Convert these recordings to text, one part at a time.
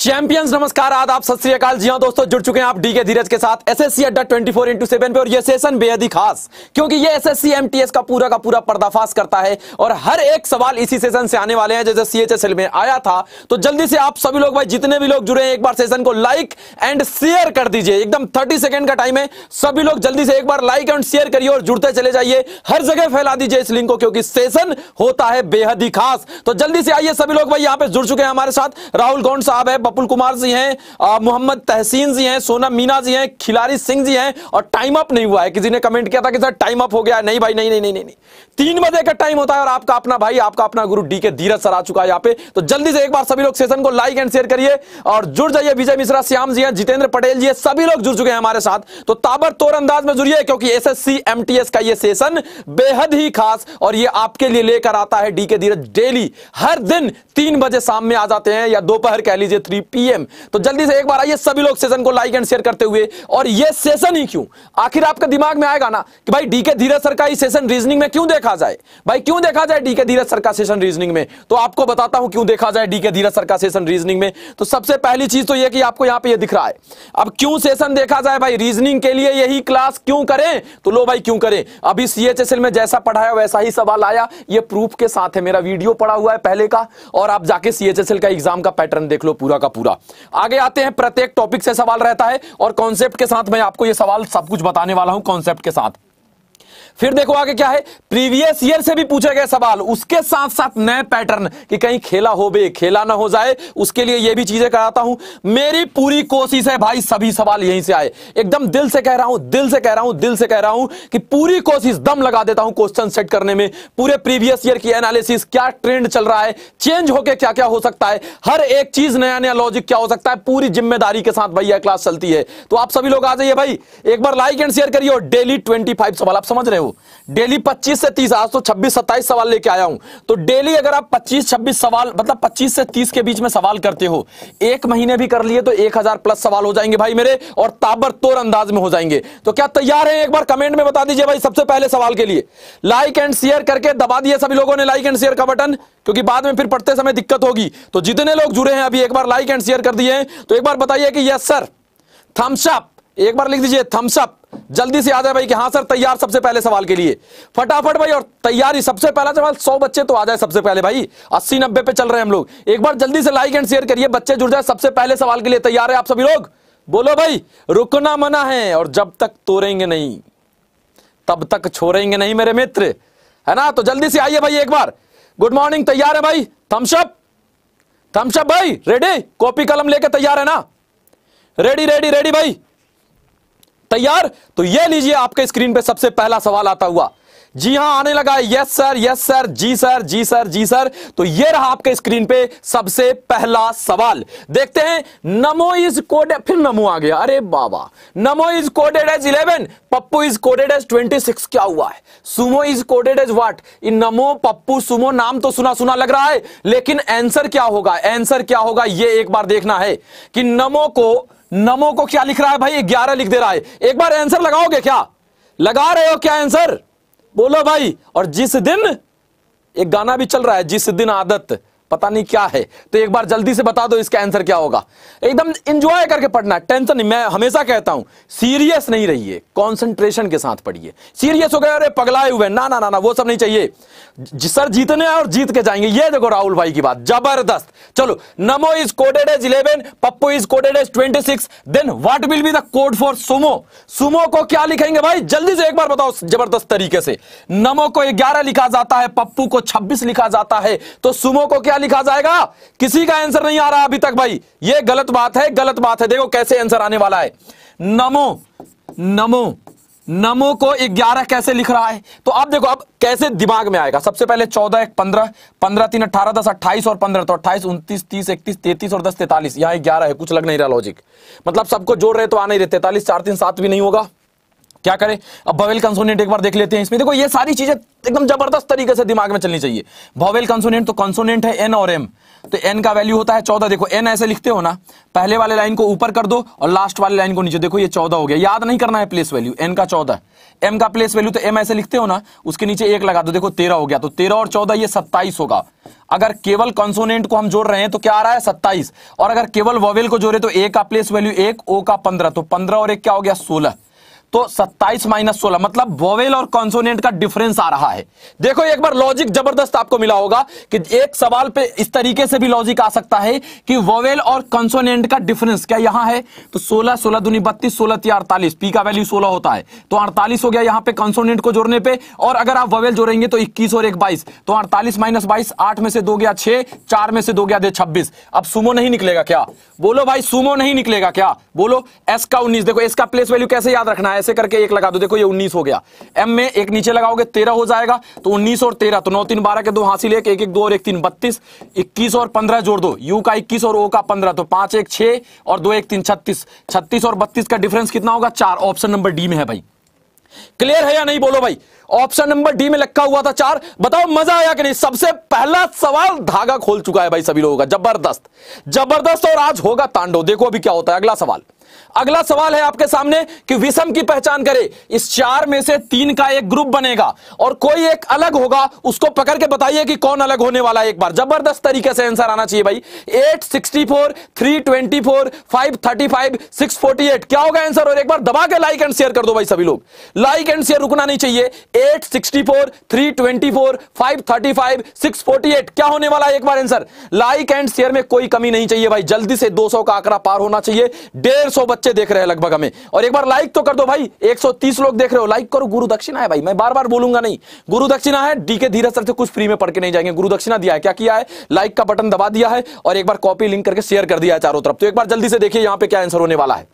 Champions नमस्कार आप सत श्रीकाल जी हाँ दोस्तों जुड़ चुके हैं आप डीके धीरज के साथ एसएससी अड्डा 24 फोर इंटू सेवन पे और ये सेशन बेहद ही खास क्योंकि ये एसएससी एमटीएस का पूरा का पूरा पर्दाफाश करता है और हर एक सवाल इसी सेशन से आने वाले हैं जैसे सीएचएसएल में आया था तो जल्दी से आप सभी लोग भाई जितने भी लोग जुड़े हैं एक बार सेशन को लाइक एंड शेयर कर दीजिए एकदम थर्टी सेकेंड का टाइम है सभी लोग जल्दी से एक बार लाइक एंड शेयर करिए और जुड़ते चले जाइए हर जगह फैला दीजिए इस लिंक को क्योंकि सेशन होता है बेहद ही खास तो जल्दी से आइए सभी लोग भाई यहाँ पे जुड़ चुके हैं हमारे साथ राहुल गौंड साहब है पपुल कुमार जी हैं मोहम्मद तहसीन जी हैं सोना मीना जी हैं खिलाड़ी सिंह जी हैं और टाइम अप नहीं हुआ है किसी ने कमेंट किया था कि सर टाइम अप हो गया नहीं भाई नहीं नहीं नहीं नहीं तीन बजे का टाइम होता है और आपका अपना भाई आपका अपना गुरु डी के धीरज सर आ चुका है यहाँ पे तो जल्दी से एक बार सभी लोग सेशन को लाइक एंड शेयर करिए और जुड़ जाइए विजय मिश्रा श्याम जी हैं जितेंद्र पटेल जी हैं सभी लोग जुड़ चुके हैं हमारे साथ तो ताबड़तोड़ अंदाज में जुड़िए क्योंकि एस एस का ये सेशन बेहद ही खास और ये आपके लिए लेकर आता है डी के धीरज डेली हर दिन तीन बजे शाम में आ जाते हैं या दोपहर कह लीजिए थ्री पीएम तो जल्दी से एक बार आइए सभी लोग सेशन को लाइक एंड शेयर करते हुए और ये सेशन ही क्यों आखिर आपके दिमाग में आएगा ना कि भाई डीके धीरज सर का ही सेशन रीजनिंग में क्यों देखा जाए भाई क्यों देखा जाए डीके धीरज सर का सेशन रीजनिंग में तो आपको बताता हूं क्यों देखा जाए डीके धीरज सर का सेशन रीजनिंग में तो सबसे पहली चीज तो यह कि आपको यहां पर दिख रहा है अब क्यों सेशन देखा जाए भाई रीजनिंग के लिए यही क्लास क्यों करें तो लो भाई क्यों करें अभी सीएचएसएल में जैसा पढ़ाया वैसा ही सवाल आया ये प्रूफ के साथ है मेरा वीडियो पड़ा हुआ है पहले का और आप जाके सीएचएसएल का एग्जाम का पैटर्न देख लो पूरा का का पूरा आगे आते हैं प्रत्येक टॉपिक से सवाल रहता है और कॉन्सेप्ट के साथ मैं आपको यह सवाल सब कुछ बताने वाला हूं कॉन्सेप्ट के साथ फिर देखो आगे क्या है प्रीवियस ईयर से भी पूछे गए सवाल उसके साथ साथ नए पैटर्न कि कहीं खेला हो बे खेला ना हो जाए उसके लिए यह भी चीजें कराता हूं मेरी पूरी कोशिश है भाई सभी सवाल यहीं से आए एकदम दिल से कह रहा हूं दिल से कह रहा हूं दिल से कह रहा हूं कि पूरी कोशिश दम लगा देता हूं क्वेश्चन सेट करने में पूरे प्रीवियस ईयर की एनालिसिस क्या ट्रेंड चल रहा है चेंज होकर क्या क्या हो सकता है हर एक चीज नया नया लॉजिक क्या हो सकता है पूरी जिम्मेदारी के साथ भैया क्लास चलती है तो आप सभी लोग आ जाइए भाई एक बार लाइक एंड शेयर करिए और डेली ट्वेंटी सवाल आप समझ रहे हो हो डेली 25 से 30 आज तो 26 27 सवाल लेके आया हूं तो डेली अगर आप 25 26 सवाल मतलब 25 से 30 के बीच में सवाल करते हो एक महीने भी कर लिए तो 1000 प्लस सवाल हो जाएंगे भाई मेरे और ताबड़तोड़ अंदाज में हो जाएंगे तो क्या तैयार है एक बार कमेंट में बता दीजिए भाई सबसे पहले सवाल के लिए लाइक एंड शेयर करके दबा दिए सभी लोगों ने लाइक एंड शेयर का बटन क्योंकि बाद में फिर पढ़ते समय दिक्कत होगी तो जितने लोग जुड़े हैं अभी एक बार लाइक एंड शेयर कर दिए तो एक बार बताइए कि यस सर थम्सअप एक बार लिख दीजिए थम्सअप जल्दी से याद है भाई कि हाँ सर तैयार सबसे पहले सवाल के लिए फटाफट भाई और तैयारी सबसे पहला सवाल सौ बच्चे तो आ जाए सबसे पहले भाई अस्सी नब्बे पे चल रहे हैं हम लोग एक बार जल्दी से लाइक एंड शेयर करिए बच्चे जुड़ जाए सबसे पहले सवाल के लिए तैयार है आप सभी लोग बोलो भाई रुकना मना है और जब तक तोड़ेंगे नहीं तब तक छोड़ेंगे नहीं मेरे मित्र है ना तो जल्दी से आइए भाई एक बार गुड मॉर्निंग तैयार है भाई थम्सअप थम्सअप भाई रेडी कॉपी कलम लेके तैयार है ना रेडी रेडी रेडी भाई तैयार तो यह लीजिए आपके स्क्रीन पे सबसे पहला सवाल आता हुआ जी हां आने लगा यस सर यस सर जी सर जी सर जी सर तो ये रहा आपके स्क्रीन पे सबसे पहला सवाल देखते हैं नमो इज कोडेड फिर नमो आ गया अरे बाबा Namo is coded as eleven Pappu is coded as twenty six क्या हुआ है Sumo is coded as what in Namo Pappu Sumo नाम तो सुना सुना लग रहा है लेकिन एंसर क्या होगा एंसर क्या होगा ये एक बार देखना है कि नमो को नमो को क्या लिख रहा है भाई ग्यारह लिख दे रहा है एक बार आंसर लगाओगे क्या लगा रहे हो क्या आंसर बोलो भाई और जिस दिन एक गाना भी चल रहा है जिस दिन आदत पता नहीं क्या है तो एक बार जल्दी से बता दो इसका आंसर क्या होगा एकदम इंजॉय करके पढ़ना टेंशन नहीं मैं हमेशा कहता हूं सीरियस नहीं रहिए कंसंट्रेशन के साथ पढ़िए सीरियस हो गए अरे पगलाए हुए ना ना ना ना वो सब नहीं चाहिए सर जीतने और जीत के जाएंगे ये देखो राहुल भाई की बात जबरदस्त चलो Namo is coded as eleven Pappu is coded as twenty six then what will be the code for Sumo Sumo को क्या लिखेंगे भाई जल्दी से एक बार बताओ जबरदस्त तरीके से नमो को ग्यारह लिखा जाता है पप्पू को छब्बीस लिखा जाता है तो सुमो को क्या लिखा जाएगा किसी का आंसर नहीं आ रहा अभी तक भाई ये गलत बात है गलत बात है देखो कैसे आंसर आने वाला है नमो नमो नमो को ग्यारह कैसे लिख रहा है तो अब देखो अब कैसे दिमाग में आएगा सबसे पहले चौदह एक पंद्रह पंद्रह तीन अठारह दस अट्ठाईस और पंद्रह तो अट्ठाईस उनतीस तीस इकतीस तैतीस और दस तैतालीस यहां ग्यारह है कुछ लग नहीं रहा लॉजिक मतलब सबको जोड़ रहे तो आ नहीं रहे तैतालीस चार तीन सात भी नहीं होगा क्या करें अब भवेल कंसोनेंट एक बार देख लेते हैं इसमें देखो ये सारी चीजें एकदम जबरदस्त तरीके से दिमाग में चलनी चाहिए भवेल कंसोनेंट तो कंसोनेंट है एन और एम तो एन का वैल्यू होता है चौदह देखो एन ऐसे लिखते हो ना पहले वाले लाइन को ऊपर कर दो और लास्ट वाले लाइन को नीचे देखो ये चौदह हो गया याद नहीं करना है प्लेस वैल्यू एन का चौदह एम का प्लेस वैल्यू तो एम ऐसे लिखते हो ना उसके नीचे एक लगा दो देखो तेरह हो गया तो तेरह और चौदह ये सत्ताईस होगा अगर केवल कंसोनेंट को हम जोड़ रहे हैं तो क्या आ रहा है सत्ताईस और अगर केवल वोवेल को जोड़े तो ए का प्लेस वैल्यू एक ओ का पंद्रह तो पंद्रह और एक क्या हो गया सोलह तो 27 माइनस सोलह मतलब वोवेल और कॉन्सोनेंट का डिफरेंस आ रहा है देखो एक बार लॉजिक जबरदस्त आपको मिला होगा कि एक सवाल पे इस तरीके से भी लॉजिक आ सकता है कि वोवेल और कॉन्सोनेंट का डिफरेंस क्या यहां है तो 16 सोलह दुनी बत्तीस सोलह ती अड़तालीस पी का वैल्यू 16 होता है तो 48 हो गया यहां पे कॉन्सोनेंट को जोड़ने पर और अगर आप वोवेल जोड़ेंगे तो इक्कीस और एक बाईस तो अड़तालीस माइनस बाईस आठ में से दो गया छह चार में से दो गया दे छब्बीस अब सुमो नहीं निकलेगा क्या बोलो भाई सुमो नहीं निकलेगा क्या बोलो एस का उन्नीस देखो एस का प्लेस वैल्यू कैसे याद रखना है ऐसे करके एक लगा दो देखो ये उन्नीस हो गया एम में एक नीचे लगाओगे तेरह हो जाएगा तो उन्नीस और तेरह तो नौ तीन बारह के दो हासिल एक एक दो और एक तीन बत्तीस इक्कीस और पंद्रह जोड़ दो यू का इक्कीस और ओ का पंद्रह तो पांच एक छह और दो एक तीन छत्तीस छत्तीस और बत्तीस का डिफरेंस कितना होगा चार ऑप्शन नंबर डी में है भाई क्लियर है या नहीं बोलो भाई ऑप्शन नंबर डी में लिखा हुआ था चार बताओ मजा आया कि नहीं सबसे पहला सवाल धागा खोल चुका है भाई सभी लोगों का जबरदस्त जबरदस्त और आज होगा तांडो देखो अभी क्या होता है अगला सवाल अगला सवाल है आपके सामने कि विषम की पहचान करें इस चार में से तीन का एक ग्रुप बनेगा और कोई एक अलग होगा उसको पकड़ के बताइए कि कौन अलग होने वाला है एक बार जबरदस्त तरीके से आंसर आना चाहिए भाई 864 324 535 648 क्या होगा आंसर और एक बार दबा के लाइक एंड शेयर कर दो भाई सभी लोग लाइक एंड शेयर रुकना नहीं चाहिए 864 324 535 648 क्या होने वाला है एक बार आंसर लाइक एंड शेयर में कोई कमी नहीं चाहिए भाई जल्दी से 200 का आंकड़ा पार होना चाहिए डेढ़ सौ बच्चे देख रहे हैं लगभग हमें और एक बार लाइक तो कर दो भाई 130 लोग देख रहे हो लाइक करो गुरु दक्षिणा है भाई मैं बार बार बोलूंगा नहीं गुरु दक्षिणा है डीके धीरे सर से कुछ फ्री में पढ़ के नहीं जाएंगे गुरु दक्षिणा दिया है क्या किया है लाइक का बटन दबा दिया है और एक बार कॉपी लिंक करके शेयर कर दिया है चारों तरफ तो एक बार जल्दी से देखिए यहां पर क्या आंसर होने वाला है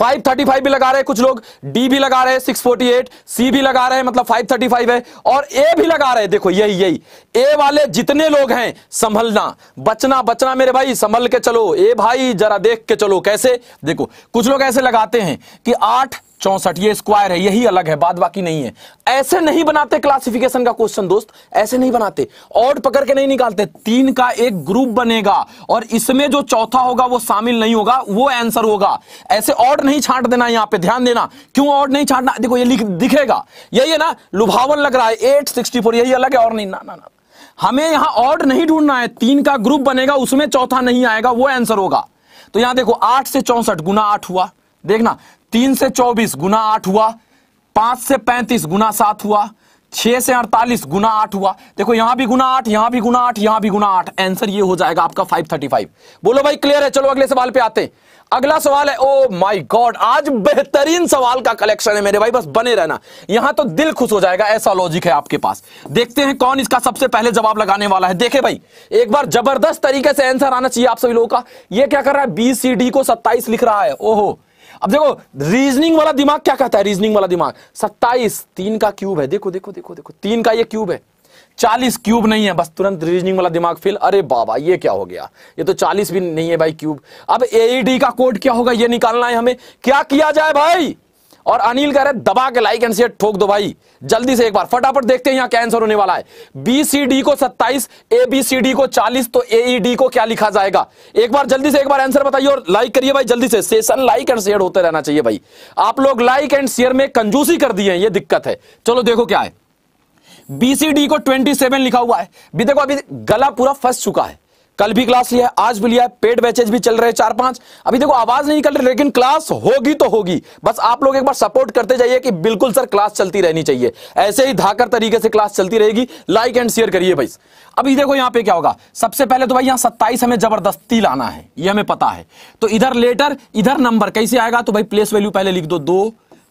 535 भी लगा रहे हैं कुछ लोग डी भी लगा रहे हैं 648 सी भी लगा रहे हैं मतलब 535 है और ए भी लगा रहे हैं देखो यही यही ए वाले जितने लोग हैं संभलना बचना बचना मेरे भाई संभल के चलो ए भाई जरा देख के चलो कैसे देखो कुछ लोग ऐसे लगाते हैं कि आठ चौसठ ये स्क्वायर है यही अलग है बाद बाकी नहीं है ऐसे नहीं बनाते क्लासिफिकेशन का क्वेश्चन दोस्त ऐसे नहीं बनाते और पकड़ के नहीं निकालते तीन का एक ग्रुप बनेगा और इसमें जो चौथा होगा वो शामिल नहीं होगा वो आंसर होगा ऐसे और नहीं छांट देना यहां पे ध्यान देना क्यों और नहीं छांटना देखो ये दिखेगा यही है ना लुभावन लग रहा है एट सिक्सटी फोर यही अलग है और नहीं ना ना ना हमें यहां ऑर्ड नहीं ढूंढना है तीन का ग्रुप बनेगा उसमें चौथा नहीं आएगा वो आंसर होगा तो यहां देखो आठ से चौसठ गुना आठ हुआ देखना तीन से चौबीस गुना आठ हुआ पांच से पैंतीस गुना सात हुआ छह से अड़तालीस गुना आठ हुआ देखो यहां भी गुना आठ यहां भी गुना आठ यहां भी गुना आठ आंसर ये हो जाएगा आपका फाइव थर्टी फाइव बोलो भाई क्लियर है चलो अगले सवाल पे आते हैं अगला सवाल है ओ माय गॉड आज बेहतरीन सवाल का कलेक्शन है मेरे भाई बस बने रहना यहां तो दिल खुश हो जाएगा ऐसा लॉजिक है आपके पास देखते हैं कौन इसका सबसे पहले जवाब लगाने वाला है देखे भाई एक बार जबरदस्त तरीके से आंसर आना चाहिए आप सभी लोगों का यह क्या कर रहा है बी सी डी को सत्ताईस लिख रहा है ओहो अब देखो रीजनिंग वाला दिमाग क्या कहता है रीजनिंग वाला दिमाग सत्ताईस तीन का क्यूब है देखो देखो देखो देखो तीन का ये क्यूब है चालीस क्यूब नहीं है बस तुरंत रीजनिंग वाला दिमाग फेल अरे बाबा ये क्या हो गया ये तो चालीस भी नहीं है भाई क्यूब अब एडी e का कोड क्या होगा ये निकालना है हमें क्या किया जाए भाई और अनिल कह रहे दबा के लाइक शेयर ठोक दो भाई जल्दी से एक बार फटाफट देखते हैं यहां आंसर होने वाला है बीसीडी को 27 एबीसीडी को 40 तो एईडी e को क्या लिखा जाएगा एक बार जल्दी से एक बार आंसर बताइए और लाइक करिए भाई जल्दी से सेशन लाइक एंड शेयर होते रहना चाहिए भाई आप लोग लाइक एंड शेयर में कंजूसी कर दिए ये दिक्कत है चलो देखो क्या है बीसीडी को सेवन लिखा हुआ है भी देखो अभी गला पूरा फंस चुका है कल भी क्लास लिया आज भी लिया पेड बैचेज भी चल रहे चार पांच अभी देखो आवाज नहीं निकल रही लेकिन क्लास होगी तो होगी बस आप लोग एक बार सपोर्ट करते जाइए कि बिल्कुल सर क्लास चलती रहनी चाहिए ऐसे ही धाकर तरीके से क्लास चलती रहेगी लाइक एंड शेयर करिए भाई अभी देखो यहाँ पे क्या होगा सबसे पहले तो भाई यहाँ सत्ताईस हमें जबरदस्ती लाना है ये हमें पता है तो इधर लेटर इधर नंबर कैसे आएगा तो भाई प्लेस वैल्यू पहले लिख दो दो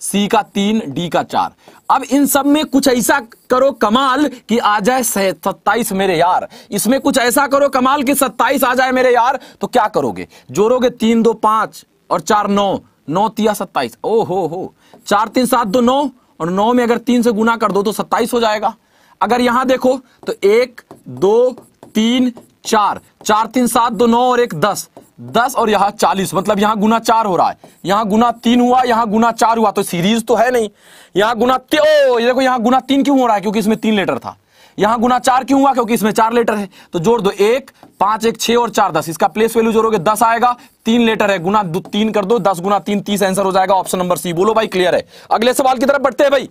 सी का तीन डी का चार अब इन सब में कुछ ऐसा करो कमाल कि आ जाए सत्ताईस मेरे यार इसमें कुछ ऐसा करो कमाल कि सत्ताईस आ जाए मेरे यार तो क्या करोगे जोड़ोगे तीन दो पांच और चार नौ नौ तिया सत्ताईस ओ हो हो चार तीन सात दो नौ और नौ में अगर तीन से गुना कर दो तो सत्ताईस हो जाएगा अगर यहां देखो तो एक दो तीन चार चार तीन सात दो नौ और एक दस दस और यहाँ चालीस मतलब यहाँ गुना चार हो रहा है यहाँ गुना तीन हुआ यहाँ गुना चार हुआ तो सीरीज तो है नहीं यहाँ गुना ओ ये देखो यहाँ गुना तीन क्यों हो रहा है क्योंकि इसमें तीन लेटर था यहाँ गुना चार क्यों हुआ क्योंकि इसमें चार लेटर है तो जोड़ दो एक पांच एक छह और चार दस इसका प्लेस वैल्यू जोड़ोगे दस आएगा तीन लेटर है गुना तीन कर दो दस गुना तीन तीस आंसर हो जाएगा ऑप्शन नंबर सी बोलो भाई क्लियर है अगले सवाल की तरफ बढ़ते हैं भाई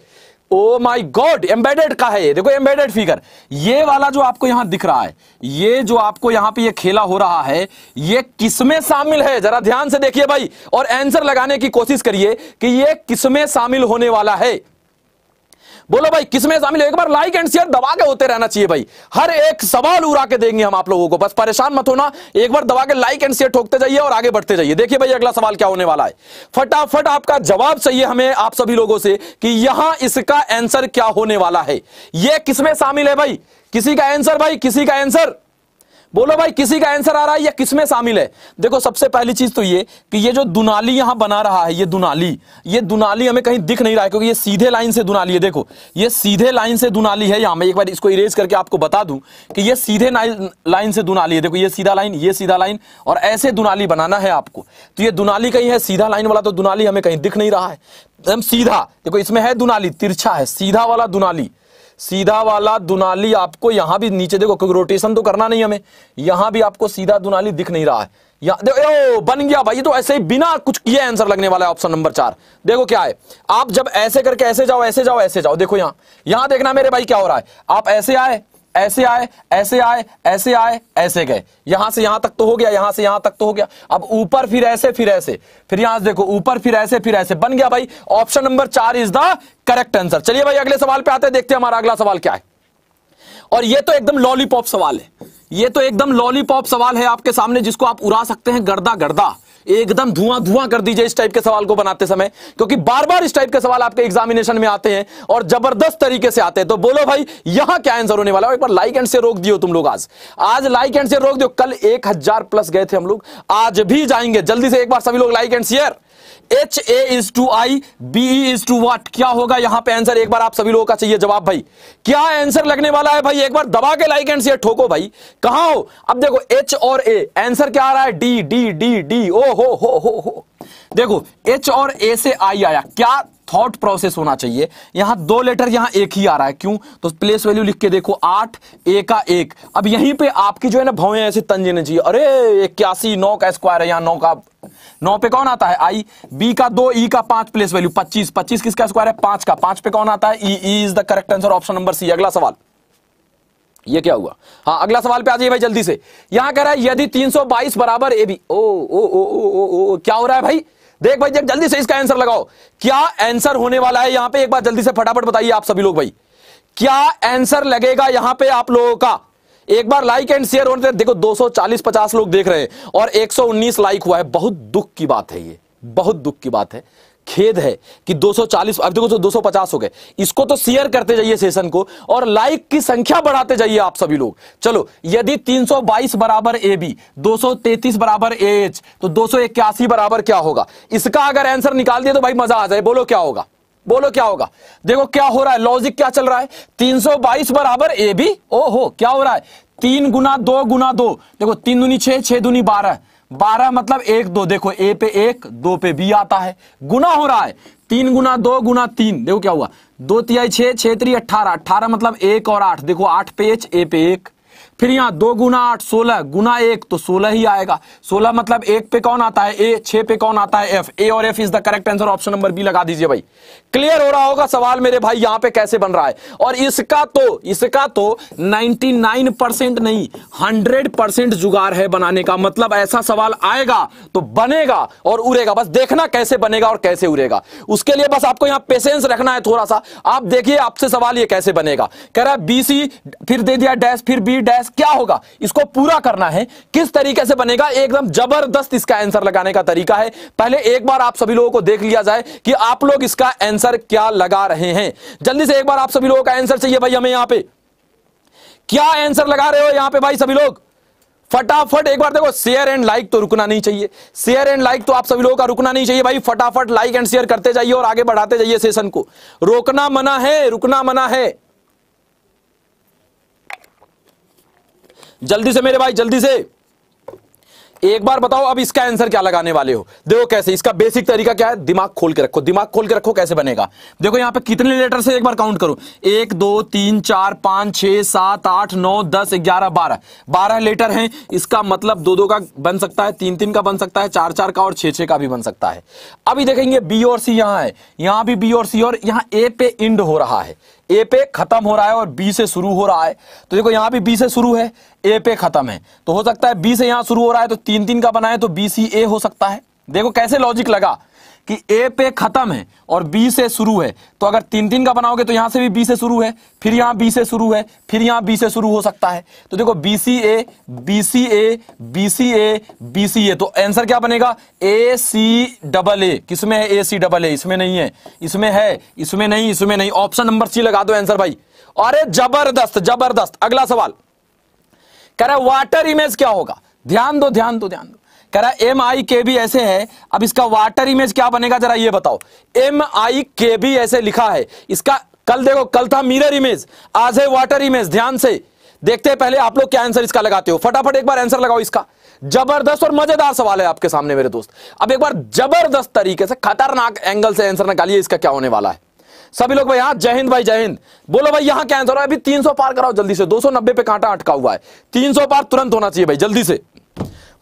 ओ माय गॉड एम्बेडेड का है ये देखो एम्बेडेड फिगर ये वाला जो आपको यहां दिख रहा है ये जो आपको यहां पे ये खेला हो रहा है ये किसमें शामिल है जरा ध्यान से देखिए भाई और आंसर लगाने की कोशिश करिए कि ये किसमें शामिल होने वाला है बोलो भाई किसमें शामिल एक बार लाइक एंड शेयर दबा के होते रहना चाहिए भाई हर एक सवाल उड़ा के देंगे हम आप लोगों को बस परेशान मत होना एक बार दबा के लाइक एंड शेयर ठोकते जाइए और आगे बढ़ते जाइए देखिए भाई अगला सवाल क्या होने वाला है फटाफट आपका जवाब चाहिए हमें आप सभी लोगों से कि यहां इसका आंसर क्या होने वाला है यह किसमें शामिल है भाई किसी का आंसर भाई किसी का आंसर बोलो भाई किसी का आंसर आ रहा है या किसमें शामिल है देखो सबसे पहली चीज तो ये कि ये जो दुनाली यहां बना रहा है ये दुनाली ये दुनाली हमें कहीं दिख नहीं रहा है क्योंकि ये सीधे लाइन से दुनाली है देखो ये सीधे लाइन से दुनाली है यहां मैं एक बार इसको इरेज करके आपको बता दूं कि ये सीधे लाइन से दुनाली है देखो ये सीधा लाइन ये सीधा लाइन और ऐसे दुनाली बनाना है आपको तो ये दुनाली कहीं है सीधा लाइन वाला तो दुनाली हमें कहीं दिख नहीं रहा है सीधा देखो इसमें है दुनाली तिरछा है सीधा वाला दुनाली सीधा वाला दुनाली आपको यहां भी नीचे देखो क्योंकि रोटेशन तो करना नहीं हमें यहां भी आपको सीधा दुनाली दिख नहीं रहा है ओ, बन गया भाई तो ऐसे ही बिना कुछ किए आंसर लगने वाला है ऑप्शन नंबर चार देखो क्या है आप जब ऐसे करके ऐसे जाओ ऐसे जाओ ऐसे जाओ देखो यहां यहां देखना मेरे भाई क्या हो रहा है आप ऐसे आए ऐसे आए ऐसे आए ऐसे आए ऐसे गए यहां से यहां तक तो हो गया यहां से यहां तक तो हो गया अब ऊपर फिर ऐसे फिर ऐसे फिर यहां से देखो ऊपर फिर ऐसे फिर ऐसे बन गया भाई ऑप्शन नंबर चार इज द करेक्ट आंसर चलिए भाई अगले सवाल पे आते हैं देखते हैं हमारा अगला सवाल क्या है और ये तो एकदम लॉलीपॉप सवाल है ये तो एकदम लॉलीपॉप सवाल है आपके सामने जिसको आप उड़ा सकते हैं गर्दा गर्दा एकदम धुआं धुआं कर दीजिए इस टाइप के सवाल को बनाते समय क्योंकि बार बार इस टाइप के सवाल आपके एग्जामिनेशन में आते हैं और जबरदस्त तरीके से आते हैं तो बोलो भाई यहां क्या आंसर होने वाला है एक बार लाइक एंड से रोक दियो तुम लोग आज आज लाइक एंड से रोक दियो कल एक हजार प्लस गए थे हम लोग आज भी जाएंगे जल्दी से एक बार सभी लोग like and share H A is two I B is two what क्या होगा यहां पे आंसर एक बार आप सभी लोगों का चाहिए जवाब भाई क्या आंसर लगने वाला है भाई एक बार दबा के लाइक एंड से ठोको भाई कहा हो अब देखो एच और ए आंसर क्या आ रहा है D D D D O हो हो हो हो देखो एच और ए से आई आया क्या थॉट प्रोसेस होना चाहिए यहां दो लेटर यहां एक ही आ रहा है क्यों तो प्लेस वैल्यू लिख के देखो आठ ए का एक अब यहीं पे आपकी जो है ना भवें ऐसे तंजने चाहिए अरे इक्यासी नौ का स्क्वायर है यहां नौ का नौ पे कौन आता है आई बी का दो ई e का पांच प्लेस वैल्यू पच्चीस पच्चीस किसका स्क्वायर है पांच का पांच पे कौन आता है E is the correct answer option number C अगला सवाल ये क्या हुआ हाँ अगला सवाल पे आ जाइए भाई जल्दी से यहां कह रहा है यदि 322 बराबर ए बी ओ ओ ओ ओ ओ क्या हो रहा है भाई देख भाई देख जल्दी से इसका आंसर लगाओ क्या आंसर होने वाला है यहां पे एक बार जल्दी से फटाफट बताइए आप सभी लोग भाई क्या आंसर लगेगा यहां पे आप लोगों का एक बार लाइक एंड शेयर होने देखो 240 50 लोग देख रहे हैं और 119 लाइक हुआ है बहुत दुख की बात है ये बहुत दुख की बात है खेद है कि 240 अब देखो तो 250 हो गए इसको तो शेयर करते जाइए सेशन को और लाइक की संख्या बढ़ाते जाइए आप सभी लोग चलो यदि 322 बराबर ए बी दो बराबर ए एच तो दो बराबर क्या होगा इसका अगर आंसर निकाल दिया तो भाई मजा आ जाए बोलो क्या होगा बोलो क्या होगा देखो क्या हो रहा है लॉजिक क्या चल रहा है 322 बराबर ए बी ओ हो क्या हो रहा है तीन गुना दो गुना दो देखो तीन दुनी छह छह दुनी बारह बारह मतलब एक दो देखो ए पे एक दो पे बी आता है गुना हो रहा है तीन गुना दो गुना तीन देखो क्या हुआ दो तिहाई छह छह त्री अट्ठारह अट्ठारह मतलब एक और आठ देखो आठ पे एच ए पे एक फिर यहाँ दो गुना आठ सोलह गुना एक तो सोलह ही आएगा सोलह मतलब एक पे कौन आता है ए छह पे कौन आता है एफ ए और F is the correct answer option number B लगा दीजिए भाई क्लियर हो रहा होगा सवाल मेरे भाई यहाँ पे कैसे बन रहा है और इसका तो इसका तो नाइन परसेंट नहीं हंड्रेड परसेंट जुगाड़ है बनाने का मतलब ऐसा सवाल आएगा तो बनेगा और उड़ेगा बस देखना कैसे बनेगा और कैसे उड़ेगा उसके लिए बस आपको यहाँ पेशेंस रखना है थोड़ा सा आप देखिए आपसे सवाल ये कैसे बनेगा कह रहा है बी सी फिर दे दिया डैश फिर बी डैश प्रयास क्या होगा इसको पूरा करना है किस तरीके से बनेगा एकदम जबरदस्त इसका आंसर लगाने का तरीका है पहले एक बार आप सभी लोगों को देख लिया जाए कि आप लोग इसका आंसर क्या लगा रहे हैं जल्दी से एक बार आप सभी लोगों का आंसर चाहिए भाई हमें यहां पर क्या आंसर लगा रहे हो यहां पर भाई सभी लोग फटाफट एक बार देखो शेयर एंड लाइक तो रुकना नहीं चाहिए शेयर एंड लाइक तो आप सभी लोगों का रुकना नहीं चाहिए भाई फटाफट लाइक एंड शेयर करते जाइए और आगे बढ़ाते जाइए सेशन को रोकना मना है रुकना मना है जल्दी से मेरे भाई जल्दी से एक बार बताओ अब इसका आंसर क्या लगाने वाले हो देखो कैसे इसका बेसिक तरीका क्या है दिमाग खोल के रखो दिमाग खोल के रखो कैसे बनेगा देखो यहां पे कितने लेटर से एक बार काउंट करो एक दो तीन चार पांच छह सात आठ नौ दस ग्यारह बारह बारह लेटर हैं इसका मतलब दो दो का बन सकता है तीन तीन का बन सकता है चार चार का और छे छे का भी बन सकता है अभी देखेंगे बी और सी यहां है यहां भी बी और सी और यहां ए पे इंड हो रहा है ए पे खत्म हो रहा है और बी से शुरू हो रहा है तो देखो यहां भी बी से शुरू है ए पे खत्म है तो हो सकता है बी से यहां शुरू हो रहा है तो तीन तीन का बनाए तो बी सी ए हो सकता है देखो कैसे लॉजिक लगा कि ए पे खत्म है और बी से शुरू है तो अगर तीन तीन का बनाओगे तो यहां से भी बी से शुरू है फिर यहां बी से शुरू है फिर यहां बी से शुरू हो सकता है तो देखो B C A B C A B C A B C A तो आंसर क्या बनेगा ए सी डबल ए किसमें है ए सी डबल ए इसमें नहीं है इसमें है इसमें नहीं इसमें नहीं ऑप्शन नंबर सी लगा दो आंसर भाई अरे जबरदस्त जबरदस्त अगला सवाल कह रहे वाटर इमेज क्या होगा ध्यान दो ध्यान दो ध्यान दो कह रहा है एम आई के बी ऐसे है अब इसका वाटर इमेज क्या बनेगा जरा ये बताओ एम आई के बी ऐसे लिखा है इसका कल देखो कल था मिरर इमेज आज है वाटर इमेज ध्यान से देखते हैं पहले आप लोग क्या आंसर इसका लगाते हो फटाफट एक बार आंसर लगाओ इसका जबरदस्त और मजेदार सवाल है आपके सामने मेरे दोस्त अब एक बार जबरदस्त तरीके से खतरनाक एंगल से आंसर निकालिए इसका क्या होने वाला है सभी लोग भाई यहाँ जय हिंद भाई जय हिंद बोलो भाई यहां क्या आंसर है अभी 300 पार कराओ जल्दी से 290 पे कांटा अटका हुआ है 300 पार तुरंत होना चाहिए भाई जल्दी से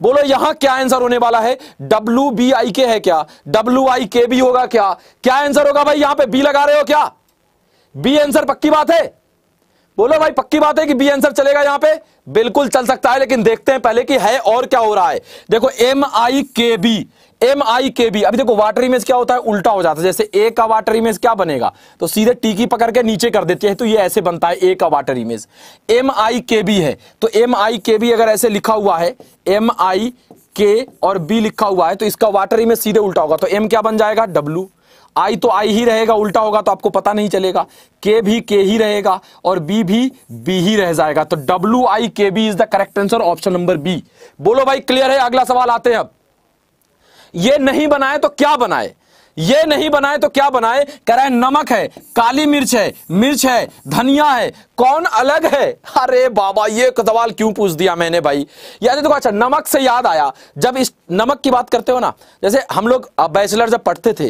बोलो यहां क्या आंसर होने वाला है डब्ल्यू बी आई के है क्या डब्ल्यू आई के बी होगा क्या क्या आंसर होगा भाई यहां पे बी लगा रहे हो क्या बी आंसर पक्की बात है बोलो भाई पक्की बात है कि बी आंसर चलेगा यहां पे बिल्कुल चल सकता है लेकिन देखते हैं पहले कि है और क्या हो रहा है देखो एम आई के बी एम आई के बी अभी देखो वाटर इमेज क्या होता है उल्टा हो जाता है जैसे ए का वाटर इमेज क्या बनेगा तो सीधे टी की पकड़ के नीचे कर देते हैं तो ये ऐसे बनता है ए का वाटर इमेज एम आई के बी है तो एम आई के बी अगर ऐसे लिखा हुआ है एम आई के और बी लिखा हुआ है तो इसका वाटर इमेज सीधे उल्टा होगा तो एम क्या बन जाएगा डब्ल्यू आई तो आई ही रहेगा उल्टा होगा तो आपको पता नहीं चलेगा के भी के ही रहेगा और बी भी बी ही रह जाएगा तो W I K B is the correct answer option number B बोलो भाई क्लियर है अगला सवाल आते हैं अब ये नहीं बनाए तो क्या बनाए ये नहीं बनाए तो क्या बनाए कह रहा है नमक है काली मिर्च है मिर्च है धनिया है कौन अलग है अरे बाबा ये सवाल क्यों पूछ दिया मैंने भाई याद देखो अच्छा नमक से याद आया जब इस नमक की बात करते हो ना जैसे हम लोग बैचलर जब पढ़ते थे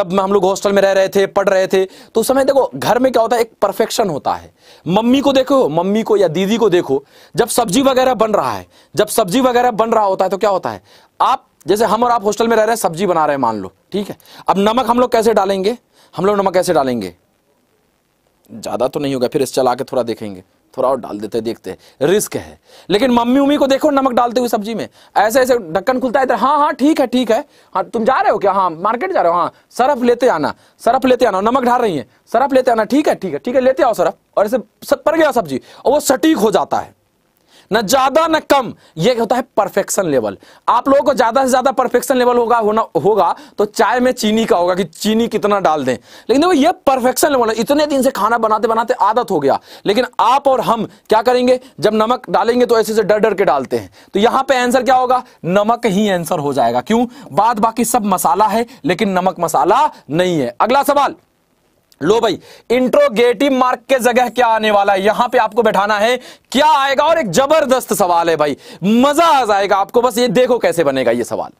जब हम लोग हॉस्टल में रह रहे थे पढ़ रहे थे तो उस समय देखो घर में क्या होता है एक परफेक्शन होता है मम्मी को देखो मम्मी को या दीदी को देखो जब सब्जी वगैरह बन रहा है जब सब्जी वगैरह बन रहा होता है तो क्या होता है आप जैसे हम और आप हॉस्टल में रह रहे हैं सब्जी बना रहे हैं मान लो ठीक है अब नमक हम लोग कैसे डालेंगे हम लोग नमक कैसे डालेंगे ज़्यादा तो नहीं होगा फिर इस चला के थोड़ा देखेंगे थोड़ा और डाल देते देखते हैं रिस्क है लेकिन मम्मी उम्मी को देखो नमक डालते हुए सब्जी में ऐसे ऐसे ढक्कन खुलता है इधर हाँ हाँ ठीक है ठीक है हाँ तुम जा रहे हो क्या हाँ मार्केट जा रहे हो हाँ सरफ लेते आना सरफ लेते आना नमक ढाल रही है सरफ लेते आना ठीक है ठीक है ठीक है लेते आओ सरफ और ऐसे सब गया सब्जी और वो सटीक हो जाता है ना ज्यादा ना कम ये होता है परफेक्शन लेवल आप लोगों को ज्यादा से ज्यादा परफेक्शन लेवल होगा होना होगा तो चाय में चीनी का होगा कि चीनी कितना डाल दें लेकिन देखो ये परफेक्शन लेवल है इतने दिन से खाना बनाते बनाते आदत हो गया लेकिन आप और हम क्या करेंगे जब नमक डालेंगे तो ऐसे से डर डर के डालते हैं तो यहां पर आंसर क्या होगा नमक ही आंसर हो जाएगा क्यों बाद बाकी सब मसाला है लेकिन नमक मसाला नहीं है अगला सवाल लो भाई इंट्रोगेटिव मार्क के जगह क्या आने वाला है यहां पे आपको बैठाना है क्या आएगा और एक जबरदस्त सवाल है भाई मजा आ जाएगा आपको बस ये देखो कैसे बनेगा ये सवाल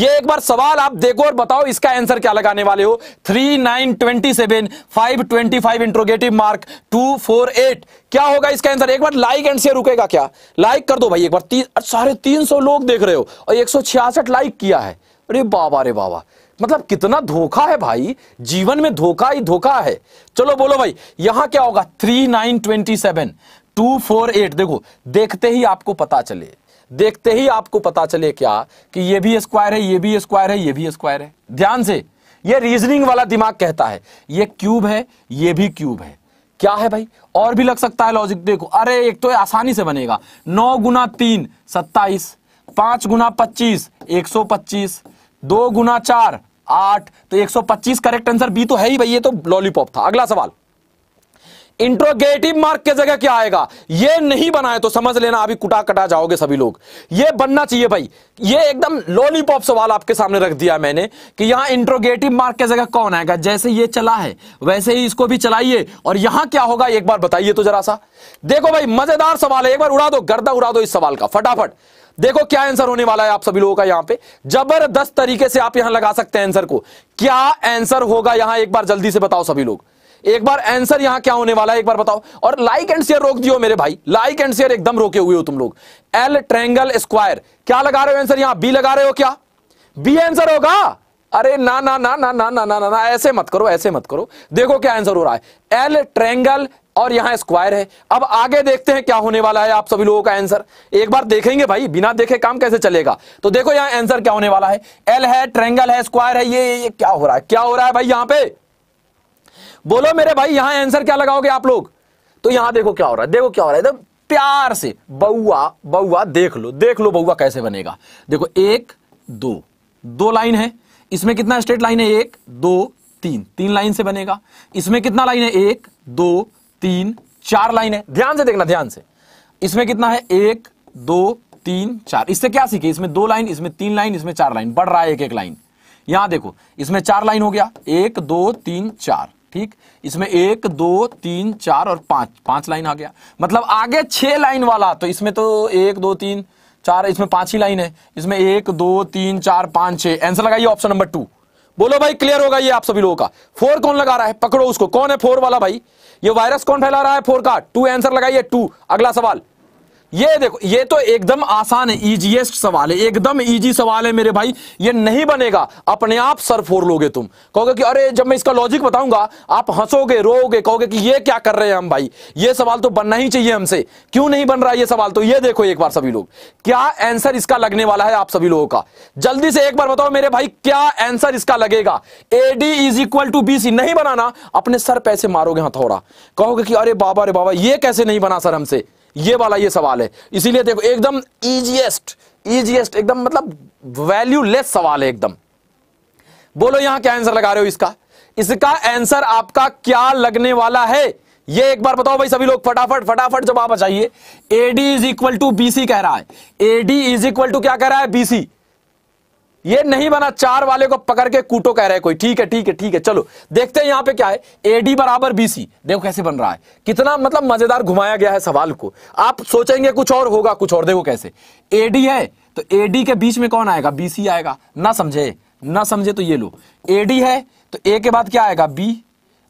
ये एक बार सवाल आप देखो और बताओ इसका आंसर क्या लगाने वाले हो three nine twenty seven five twenty five interrogative mark two four eight क्या होगा इसका आंसर एक बार लाइक एंड शेयर रुकेगा क्या लाइक कर दो भाई एक बार साढ़े तीन सौ लोग देख रहे हो और एक सौ छियासठ लाइक किया है अरे बाबा रे बाबा मतलब कितना धोखा है भाई जीवन में धोखा ही धोखा है चलो बोलो भाई यहां क्या होगा three nine twenty seven two four eight देखो देखते ही आपको पता चले देखते ही आपको पता चले क्या कि ये भी स्क्वायर है ये भी स्क्वायर है ये भी स्क्वायर है ध्यान से ये रीजनिंग वाला दिमाग कहता है ये क्यूब है ये भी क्यूब है क्या है भाई और भी लग सकता है लॉजिक देखो अरे एक तो आसानी से बनेगा नौ गुना तीन सत्ताईस पांच गुना पच्चीस एक सौ पच्चीस दो गुना चार आठ तो 125 करेक्ट आंसर बी तो है ही भाई ये तो लॉलीपॉप था अगला सवाल इंट्रोगेटिव मार्क के जगह क्या आएगा ये नहीं बनाए तो समझ लेना अभी कुटा कटा जाओगे सभी लोग ये बनना चाहिए भाई ये एकदम लॉलीपॉप सवाल आपके सामने रख दिया मैंने कि यहां इंट्रोगेटिव मार्क के जगह कौन आएगा जैसे ये चला है वैसे ही इसको भी चलाइए और यहां क्या होगा एक बार बताइए तो जरा सा देखो भाई मजेदार सवाल है एक बार उड़ा दो गर्दा उड़ा दो इस सवाल का फटाफट देखो क्या आंसर होने वाला है आप सभी लोगों का यहां पे जबरदस्त तरीके से आप यहां लगा सकते हैं आंसर को क्या आंसर होगा यहां एक बार जल्दी से बताओ सभी लोग एक बार आंसर यहां क्या होने वाला है एक बार बताओ और लाइक एंड शेयर रोक दियो मेरे भाई लाइक एंड शेयर एकदम रोके हुए हो तुम लोग एल ट्रेंगल स्क्वायर क्या लगा रहे हो आंसर यहां बी लगा रहे हो क्या बी आंसर होगा अरे ना ना ना ना ना ना ना ना ऐसे मत करो ऐसे मत करो देखो क्या आंसर हो रहा है एल ट्रेंगल और यहां स्क्वायर है अब आगे देखते हैं क्या होने वाला है आप सभी लोगों का आंसर एक बार देखेंगे भाई बिना देखे काम कैसे चलेगा तो देखो यहां आंसर क्या होने वाला है एल है ट्रेंगल है स्क्वायर है ये, ये ये क्या हो रहा है क्या हो रहा है भाई यहां पे बोलो मेरे भाई यहां आंसर क्या लगाओगे आप लोग तो यहां देखो क्या हो रहा है देखो क्या हो रहा है प्यार से बउआ बउआ देख लो देख लो बउआ कैसे बनेगा देखो एक दो दो लाइन है इसमें कितना स्ट्रेट लाइन है एक दो तीन तीन लाइन से बनेगा इसमें कितना लाइन है एक दो तीन चार लाइन है ध्यान से देखना ध्यान से इसमें कितना है एक दो तीन चार इससे क्या सीखे इसमें दो लाइन इसमें तीन लाइन इसमें चार लाइन बढ़ रहा है एक एक लाइन यहां देखो इसमें चार लाइन हो गया एक दो तीन चार ठीक इसमें एक दो तीन चार और पांच पांच लाइन आ गया मतलब आगे छह लाइन वाला तो इसमें तो एक दो तीन चार इसमें पांच ही लाइन है इसमें एक दो तीन चार पांच छह आंसर लगाइए ऑप्शन नंबर टू बोलो भाई क्लियर होगा ये आप सभी लोगों का फोर कौन लगा रहा है पकड़ो उसको कौन है फोर वाला भाई ये वायरस कौन फैला रहा है फोर का टू आंसर लगाइए टू अगला सवाल ये देखो ये तो एकदम आसान है इजीएस्ट सवाल है एकदम इजी सवाल है मेरे भाई ये नहीं बनेगा अपने आप सर फोर लोगे तुम कहोगे कि अरे जब मैं इसका लॉजिक बताऊंगा आप हंसोगे रोओगे कहोगे कि ये क्या कर रहे हैं हम भाई ये सवाल तो बनना ही चाहिए हमसे क्यों नहीं बन रहा ये सवाल तो ये देखो एक बार सभी लोग क्या आंसर इसका लगने वाला है आप सभी लोगों का जल्दी से एक बार बताओ मेरे भाई क्या आंसर इसका लगेगा AD is equal to B C नहीं बनाना अपने सर पैसे मारोगे हथौड़ा हाँ कहोगे कि अरे बाबा अरे बाबा ये कैसे नहीं बना सर हमसे ये वाला ये सवाल है इसीलिए देखो एकदम इजिएस्ट इजिएस्ट एकदम मतलब वैल्यूलेस सवाल है एकदम बोलो यहां क्या आंसर लगा रहे हो इसका इसका आंसर आपका क्या लगने वाला है ये एक बार बताओ भाई सभी लोग फटाफट फटाफट जवाब बचाइए AD is equal to BC कह रहा है एडी इज इक्वल टू क्या कह रहा है बीसी ये नहीं बना चार वाले को पकड़ के कूटो कह रहे कोई ठीक है ठीक है ठीक है चलो देखते हैं यहां पे क्या है एडी बराबर बीसी देखो कैसे बन रहा है कितना मतलब मजेदार घुमाया गया है सवाल को आप सोचेंगे कुछ और होगा कुछ और देखो कैसे एडी है तो एडी के बीच में कौन आएगा बीसी आएगा ना समझे ना समझे तो ये लो एडी है तो ए के बाद क्या आएगा बी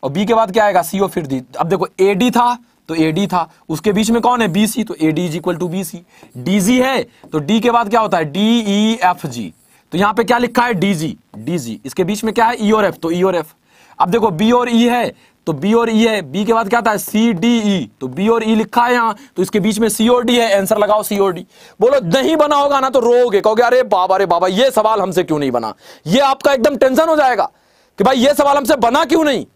और बी के बाद क्या आएगा सी और फिर डी अब देखो एडी था तो एडी था उसके बीच में कौन है बीसी तो AD is equal to BC DG है तो डी के बाद क्या होता है डी ई एफ जी तो यहां पे क्या लिखा है डीजी डीजी इसके बीच में क्या है ई e और एफ तो ई e और एफ अब देखो बी और ई e है तो बी और ई है बी के बाद क्या था सी डी ई तो बी और ई लिखा है यहां तो इसके बीच में सी और डी है आंसर लगाओ सी और डी बोलो नहीं बना होगा ना तो रोगे कहोगे अरे बाबा अरे बाबा ये सवाल हमसे क्यों नहीं बना ये आपका एकदम टेंशन हो जाएगा कि भाई ये सवाल हमसे बना क्यों नहीं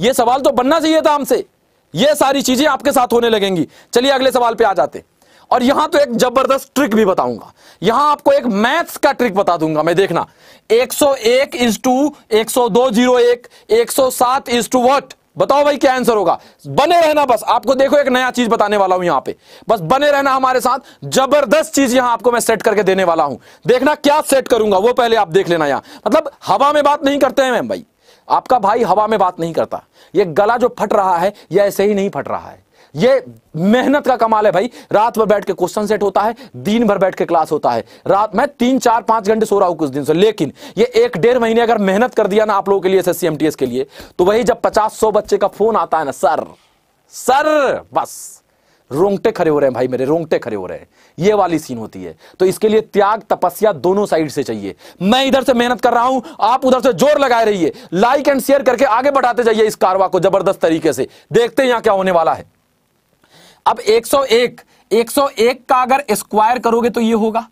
ये सवाल तो बनना चाहिए था हमसे ये सारी चीजें आपके साथ होने लगेंगी चलिए अगले सवाल पे आ जाते हैं और यहां तो एक जबरदस्त ट्रिक भी बताऊंगा यहां आपको एक मैथ्स का ट्रिक बता दूंगा मैं देखना 101 सौ एक इज टू एक सौ दो जीरो एक एक सौ सात इज टू वट बताओ भाई क्या आंसर होगा बने रहना बस आपको देखो एक नया चीज बताने वाला हूं यहां पे बस बने रहना हमारे साथ जबरदस्त चीज यहां आपको मैं सेट करके देने वाला हूं देखना क्या सेट करूंगा वो पहले आप देख लेना यहां मतलब हवा में बात नहीं करते हैं मैम भाई आपका भाई हवा में बात नहीं करता ये गला जो फट रहा है यह ऐसे ही नहीं फट रहा है ये मेहनत का कमाल है भाई रात भर बैठ के क्वेश्चन सेट होता है दिन भर बैठ के क्लास होता है रात मैं तीन चार पांच घंटे सो रहा हूं कुछ दिन से लेकिन ये एक डेढ़ महीने अगर मेहनत कर दिया ना आप लोगों के लिए एस एस के लिए तो वही जब पचास सौ बच्चे का फोन आता है ना सर सर बस रोंगटे खड़े हो रहे हैं भाई मेरे रोंगटे खड़े हो रहे हैं ये वाली सीन होती है तो इसके लिए त्याग तपस्या दोनों साइड से चाहिए मैं इधर से मेहनत कर रहा हूं आप उधर से जोर लगाए रहिए लाइक एंड शेयर करके आगे बढ़ाते जाइए इस कारवा को जबरदस्त तरीके से देखते हैं यहां क्या होने वाला है अब 101 101 का अगर स्क्वायर करोगे तो ये होगा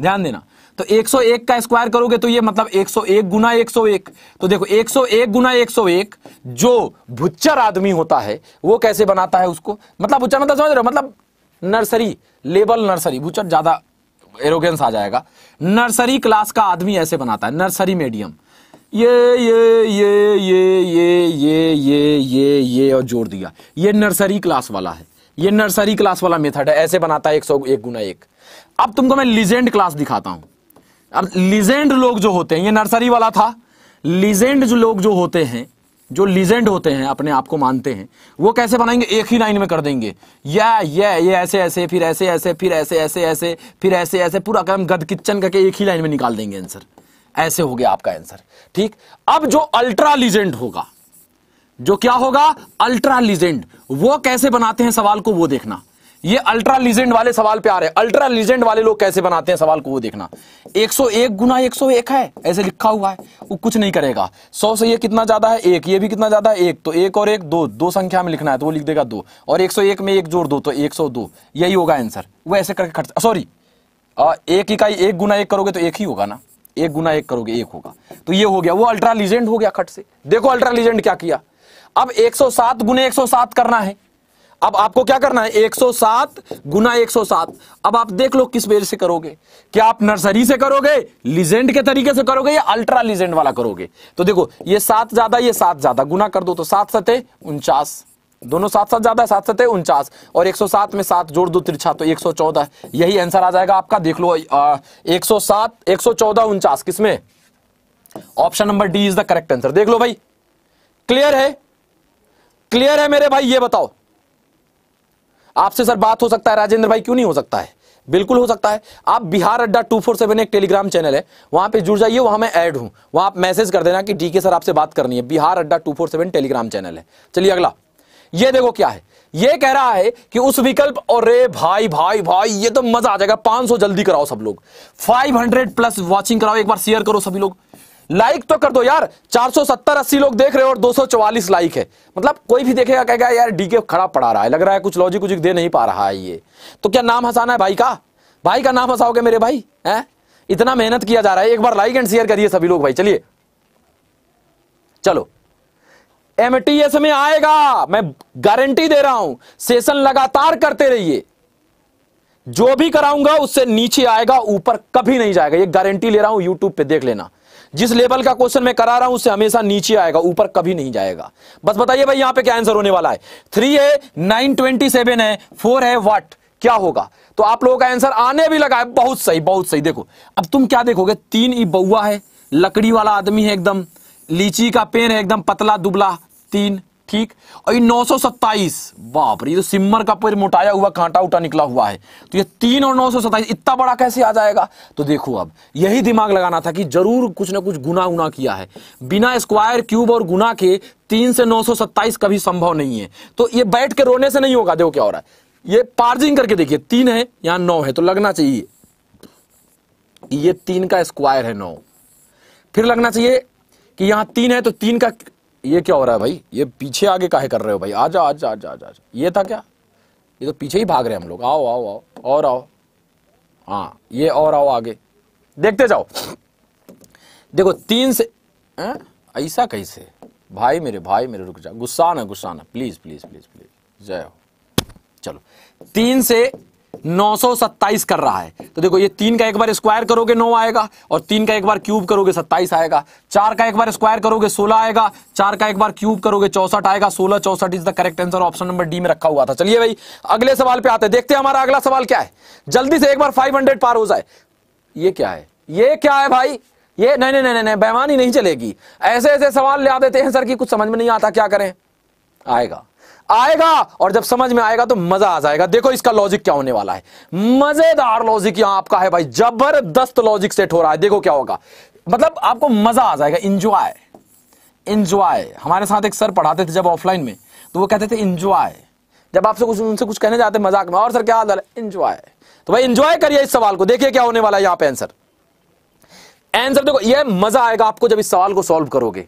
ध्यान देना तो 101 का स्क्वायर करोगे तो ये मतलब 101 गुना एक तो देखो 101 गुना एक जो भुच्चर आदमी होता है वो कैसे बनाता है उसको मतलब भुच्चर मतलब समझ रहे हो मतलब नर्सरी लेबल नर्सरी भुच्चर ज्यादा एरोगेंस आ जाएगा नर्सरी क्लास का आदमी ऐसे बनाता है नर्सरी मीडियम ये ये ये ये ये ये ये ये और जोड़ दिया ये नर्सरी क्लास वाला है ये नर्सरी क्लास वाला मेथड है ऐसे बनाता है एक सौ एक गुना एक अब तुमको मैं लिजेंड क्लास दिखाता हूं अब लिजेंड लोग जो होते हैं ये नर्सरी वाला था लिजेंड जो लोग जो होते हैं जो लिजेंड होते हैं अपने आप को मानते हैं वो कैसे बनाएंगे एक ही लाइन में कर देंगे या ये ये ऐसे ऐसे फिर ऐसे ऐसे फिर ऐसे ऐसे ऐसे फिर ऐसे ऐसे पूरा काम गद किचन करके एक ही लाइन में निकाल देंगे आंसर ऐसे हो गया आपका आंसर ठीक अब जो अल्ट्रा लिजेंड होगा जो क्या होगा अल्ट्रा लीजेंड वो कैसे बनाते हैं सवाल को वो देखना ये अल्ट्रा लीजेंड वाले सवाल पे आ रहे हैं अल्ट्रा लीजेंड वाले लोग कैसे बनाते हैं सवाल को वो देखना 101 गुना 101 है ऐसे लिखा हुआ है वो कुछ नहीं करेगा 100 से ये कितना ज्यादा है एक ये भी कितना ज्यादा है एक तो एक और एक दो दो संख्या में लिखना है तो वो लिख देगा दो और 101 में एक जोड़ दो तो दो यही होगा आंसर वो ऐसे करके खर्च सॉरी एक इकाई एक गुना एक करोगे तो एक ही होगा ना एक गुना एक करोगे एक होगा तो ये हो गया वो अल्ट्रा लीजेंड हो गया खट से देखो अल्ट्रा लीजेंड क्या किया अब 107 गुने एक करना है अब आपको क्या करना है 107 गुना एक अब आप देख लो किस वेज से करोगे क्या आप नर्सरी से करोगे लिजेंड के तरीके से करोगे या अल्ट्रा लिजेंड वाला करोगे तो देखो ये सात ज्यादा ये सात ज्यादा गुना कर दो तो सात सतह उनचास दोनों सात सात ज्यादा सात सतह उनचास और 107 में सात जोड़ दो तिरछा तो 114 यही आंसर आ जाएगा आपका देख लो आ, 107 114 उनचास किसमें option number D is the correct answer देख लो भाई क्लियर है क्लियर है मेरे भाई ये बताओ आपसे सर बात हो सकता है राजेंद्र भाई क्यों नहीं हो सकता है बिल्कुल हो सकता है आप Bihar Adda two four seven एक टेलीग्राम चैनल है वहां पे जुड़ जाइए वहां मैं ऐड हूं वहां आप मैसेज कर देना कि डीके सर आपसे बात करनी है Bihar Adda two four seven Telegram channel है चलिए अगला ये देखो क्या है ये कह रहा है कि उस विकल्प और रे भाई भाई भाई ये तो मजा आ जाएगा पांच जल्दी कराओ सब लोग फाइव प्लस वॉचिंग कराओ एक बार शेयर करो सभी लोग लाइक तो कर दो यार 470 अस्सी लोग देख रहे हो और 244 लाइक है मतलब कोई भी देखेगा कहेगा यार डीके खड़ा पड़ा रहा है लग रहा है कुछ लॉजिक कुछ दे नहीं पा रहा है ये तो क्या नाम हंसाना है भाई का भाई का नाम हंसाओगे मेरे भाई है इतना मेहनत किया जा रहा है एक बार लाइक एंड शेयर करिए सभी लोग भाई चलिए चलो एम में आएगा मैं गारंटी दे रहा हूं सेशन लगातार करते रहिए जो भी कराऊंगा उससे नीचे आएगा ऊपर कभी नहीं जाएगा ये गारंटी ले रहा हूं यूट्यूब पे देख लेना जिस लेवल का क्वेश्चन मैं करा रहा हूं उससे हमेशा नीचे आएगा ऊपर कभी नहीं जाएगा बस बताइए भाई यहां पे क्या आंसर होने वाला है थ्री है नाइन ट्वेंटी सेवन है फोर है वाट क्या होगा तो आप लोगों का आंसर आने भी लगा है बहुत सही बहुत सही देखो अब तुम क्या देखोगे तीन ई बउआ है लकड़ी वाला आदमी है एकदम लीची का पेड़ है एकदम पतला दुबला तीन ठीक और ये नौ सौ सत्ताईस बाप रे ये तो सिमर का पूरी मोटाया हुआ कांटा उटा निकला हुआ है तो ये तीन और नौ सौ सत्ताईस इतना बड़ा कैसे आ जाएगा तो देखो अब यही दिमाग लगाना था कि जरूर कुछ ना कुछ गुना उना किया है बिना स्क्वायर क्यूब और गुना के तीन से नौ सौ सत्ताईस कभी संभव नहीं है तो ये बैठ के रोने से नहीं होगा देखो क्या हो रहा है ये पार्जिंग करके देखिए तीन है या नौ है तो लगना चाहिए ये तीन का स्क्वायर है नौ फिर लगना चाहिए कि यहां तीन है तो तीन का ये क्या हो रहा है भाई ये पीछे आगे काहे कर रहे हो भाई आ जाओ आ जाओ आ आ ये था क्या ये तो पीछे ही भाग रहे हम लोग आओ आओ आओ और आओ हाँ ये और आओ आगे देखते जाओ देखो तीन से ऐसा कैसे भाई मेरे भाई मेरे रुक जाओ गुस्सा ना गुस्सा ना प्लीज प्लीज प्लीज प्लीज जय हो चलो तीन से 927 कर रहा है तो देखो ये तीन का एक बार स्क्वायर करोगे नौ आएगा और तीन का एक बार क्यूब करोगे सत्ताईस आएगा चार का एक बार स्क्वायर करोगे सोलह आएगा चार का एक बार क्यूब करोगे चौसठ आएगा सोलह चौसठ is the correct answer option number D में रखा हुआ था चलिए भाई अगले सवाल पे आते देखते हैं हमारा अगला सवाल क्या है जल्दी से एक बार फाइव पार हो जाए ये क्या है ये क्या है भाई ये नहीं नहीं नहीं नहीं बेमानी नहीं चलेगी ऐसे ऐसे सवाल ले आ देते हैं सर की कुछ समझ में नहीं आता क्या करें आएगा आएगा और जब समझ में आएगा तो मजा आ जाएगा देखो इसका लॉजिक क्या होने वाला है मजेदार लॉजिक यहां आपका है भाई जबरदस्त लॉजिक सेट हो रहा है देखो क्या होगा मतलब आपको मजा आ जाएगा इंजॉय इंजॉय हमारे साथ एक सर पढ़ाते थे जब ऑफलाइन में तो वो कहते थे इंजॉय जब आपसे कुछ उनसे कुछ कहने जाते मजाक में और सर क्या हाल है इंजॉय तो भाई इंजॉय करिए इस सवाल को देखिए क्या होने वाला है यहां पे आंसर आंसर देखो ये मजा आएगा आपको जब इस सवाल को सॉल्व करोगे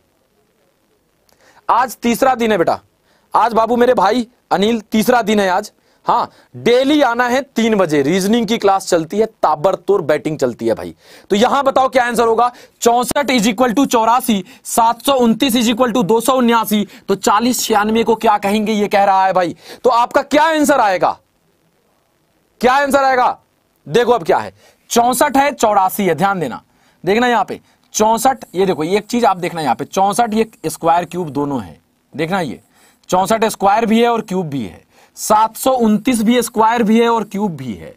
आज तीसरा दिन है बेटा आज बाबू मेरे भाई अनिल तीसरा दिन है आज हाँ डेली आना है तीन बजे रीजनिंग की क्लास चलती है ताबड़तोड़ बैटिंग चलती है भाई तो यहां बताओ क्या आंसर होगा चौसठ इज इक्वल टू चौरासी सात सौ उन्तीस इज इक्वल टू दो सौ उन्यासी तो चालीस छियानवे को क्या कहेंगे ये कह रहा है भाई तो आपका क्या आंसर आएगा क्या आंसर आएगा देखो अब क्या है चौसठ है चौरासी है ध्यान देना देखना यहां पर चौसठ ये देखो एक चीज आप देखना यहां पर चौसठ ये स्क्वायर क्यूब दोनों है देखना ये चौसठ स्क्वायर भी है और क्यूब भी है सात सौ उनतीस भी स्क्वायर भी है और क्यूब भी है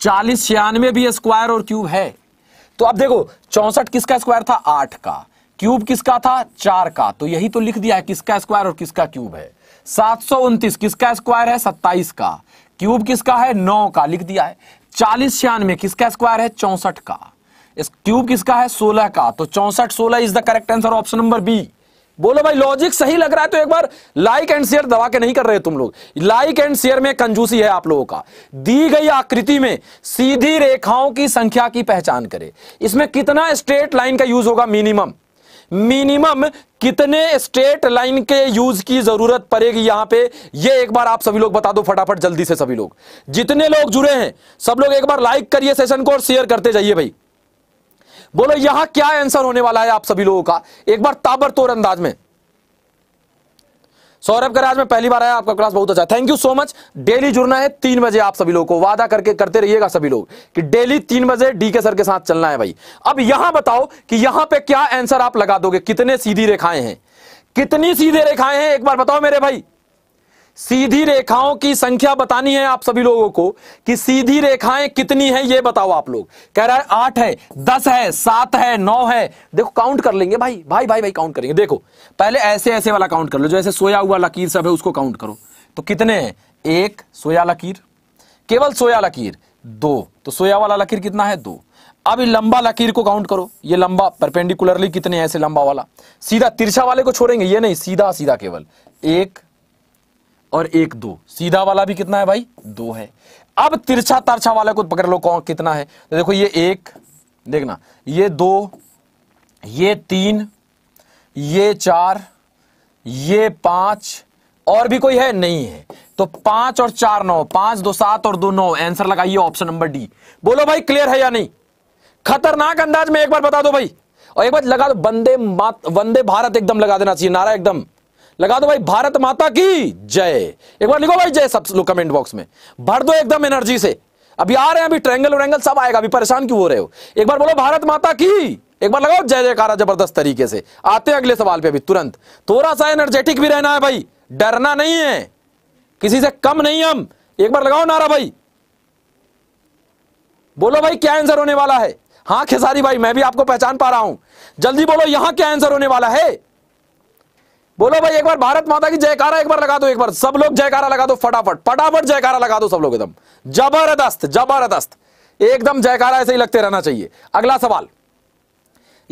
चालीस छियानवे भी स्क्वायर और क्यूब है तो अब देखो चौसठ किसका स्क्वायर था आठ का क्यूब किसका था चार का तो यही तो लिख दिया है किसका स्क्वायर और किसका क्यूब है सात सौ उनतीस किसका स्क्वायर है सत्ताईस का क्यूब किसका है नौ का लिख दिया है चालीस छियानवे किसका स्क्वायर है चौसठ का इस क्यूब किसका है सोलह का तो चौसठ सोलह is the correct answer option number B बोलो भाई लॉजिक सही लग रहा है तो एक बार लाइक एंड शेयर दबा के नहीं कर रहे तुम लोग लाइक एंड शेयर में कंजूसी है आप लोगों का दी गई आकृति में सीधी रेखाओं की संख्या की पहचान करें इसमें कितना स्ट्रेट लाइन का यूज होगा मिनिमम मिनिमम कितने स्ट्रेट लाइन के यूज की जरूरत पड़ेगी यहां पे ये एक बार आप सभी लोग बता दो फटाफट जल्दी से सभी लोग जितने लोग जुड़े हैं सब लोग एक बार लाइक करिए सेशन को और शेयर करते जाइए भाई बोलो यहां क्या आंसर होने वाला है आप सभी लोगों का एक बार ताबड़तोड़ अंदाज में सौरभ कराज में पहली बार आया आपका क्लास बहुत अच्छा thank you so much daily जुड़ना है तीन बजे आप सभी लोगों को वादा करके करते रहिएगा सभी लोग कि डेली तीन बजे डी के सर के साथ चलना है भाई अब यहां बताओ कि यहां पे क्या आंसर आप लगा दोगे कितने सीधी रेखाएं हैं कितनी सीधे रेखाएं हैं एक बार बताओ मेरे भाई सीधी रेखाओं की संख्या बतानी है आप सभी लोगों को कि सीधी रेखाएं कितनी है ये बताओ आप लोग कह रहा है आठ है दस है सात है नौ है देखो काउंट कर लेंगे भाई भाई भाई भाई काउंट करेंगे देखो पहले ऐसे ऐसे वाला काउंट कर लो जो ऐसे सोया हुआ लकीर सब है उसको काउंट करो तो कितने हैं एक सोया लकीर केवल सोया लकीर दो तो सोया वाला लकीर कितना है दो अब लंबा लकीर को काउंट करो ये लंबा परपेंडिकुलरली कितने ऐसे लंबा वाला सीधा तिरछा वाले को छोड़ेंगे ये नहीं सीधा सीधा केवल एक और एक दो सीधा वाला भी कितना है भाई दो है अब तिरछा तरछा वाला को पकड़ लो कौन कितना है तो देखो ये एक देखना ये दो ये तीन ये चार ये पांच और भी कोई है नहीं है तो पांच और चार नौ पांच दो सात और दो नौ आंसर लगाइए ऑप्शन नंबर डी बोलो भाई क्लियर है या नहीं खतरनाक अंदाज में एक बार बता दो भाई और एक बार लगा दो मात वंदे भारत एकदम लगा देना चाहिए नारा एकदम लगा दो भाई भारत माता की जय एक बार लिखो भाई जय सब लोग कमेंट बॉक्स में भर दो एकदम एनर्जी से अभी आ रहे हैं अभी ट्रैंगल व्रैंगल सब आएगा अभी परेशान क्यों हो रहे हो एक बार बोलो भारत माता की एक बार लगाओ जय जयकारा जबरदस्त तरीके से आते हैं अगले सवाल पे अभी तुरंत थोड़ा सा एनर्जेटिक भी रहना है भाई डरना नहीं है किसी से कम नहीं हम एक बार लगाओ नारा भाई बोलो भाई क्या आंसर होने वाला है हाँ खेसारी भाई मैं भी आपको पहचान पा रहा हूं जल्दी बोलो यहां क्या आंसर होने वाला है बोलो भाई एक बार भारत माता की जयकारा एक बार लगा दो एक बार सब लोग जयकारा लगा दो फटाफट फटाफट जयकारा लगा दो सब लोग एकदम जबरदस्त जबरदस्त एकदम जयकारा ऐसे ही लगते रहना चाहिए अगला सवाल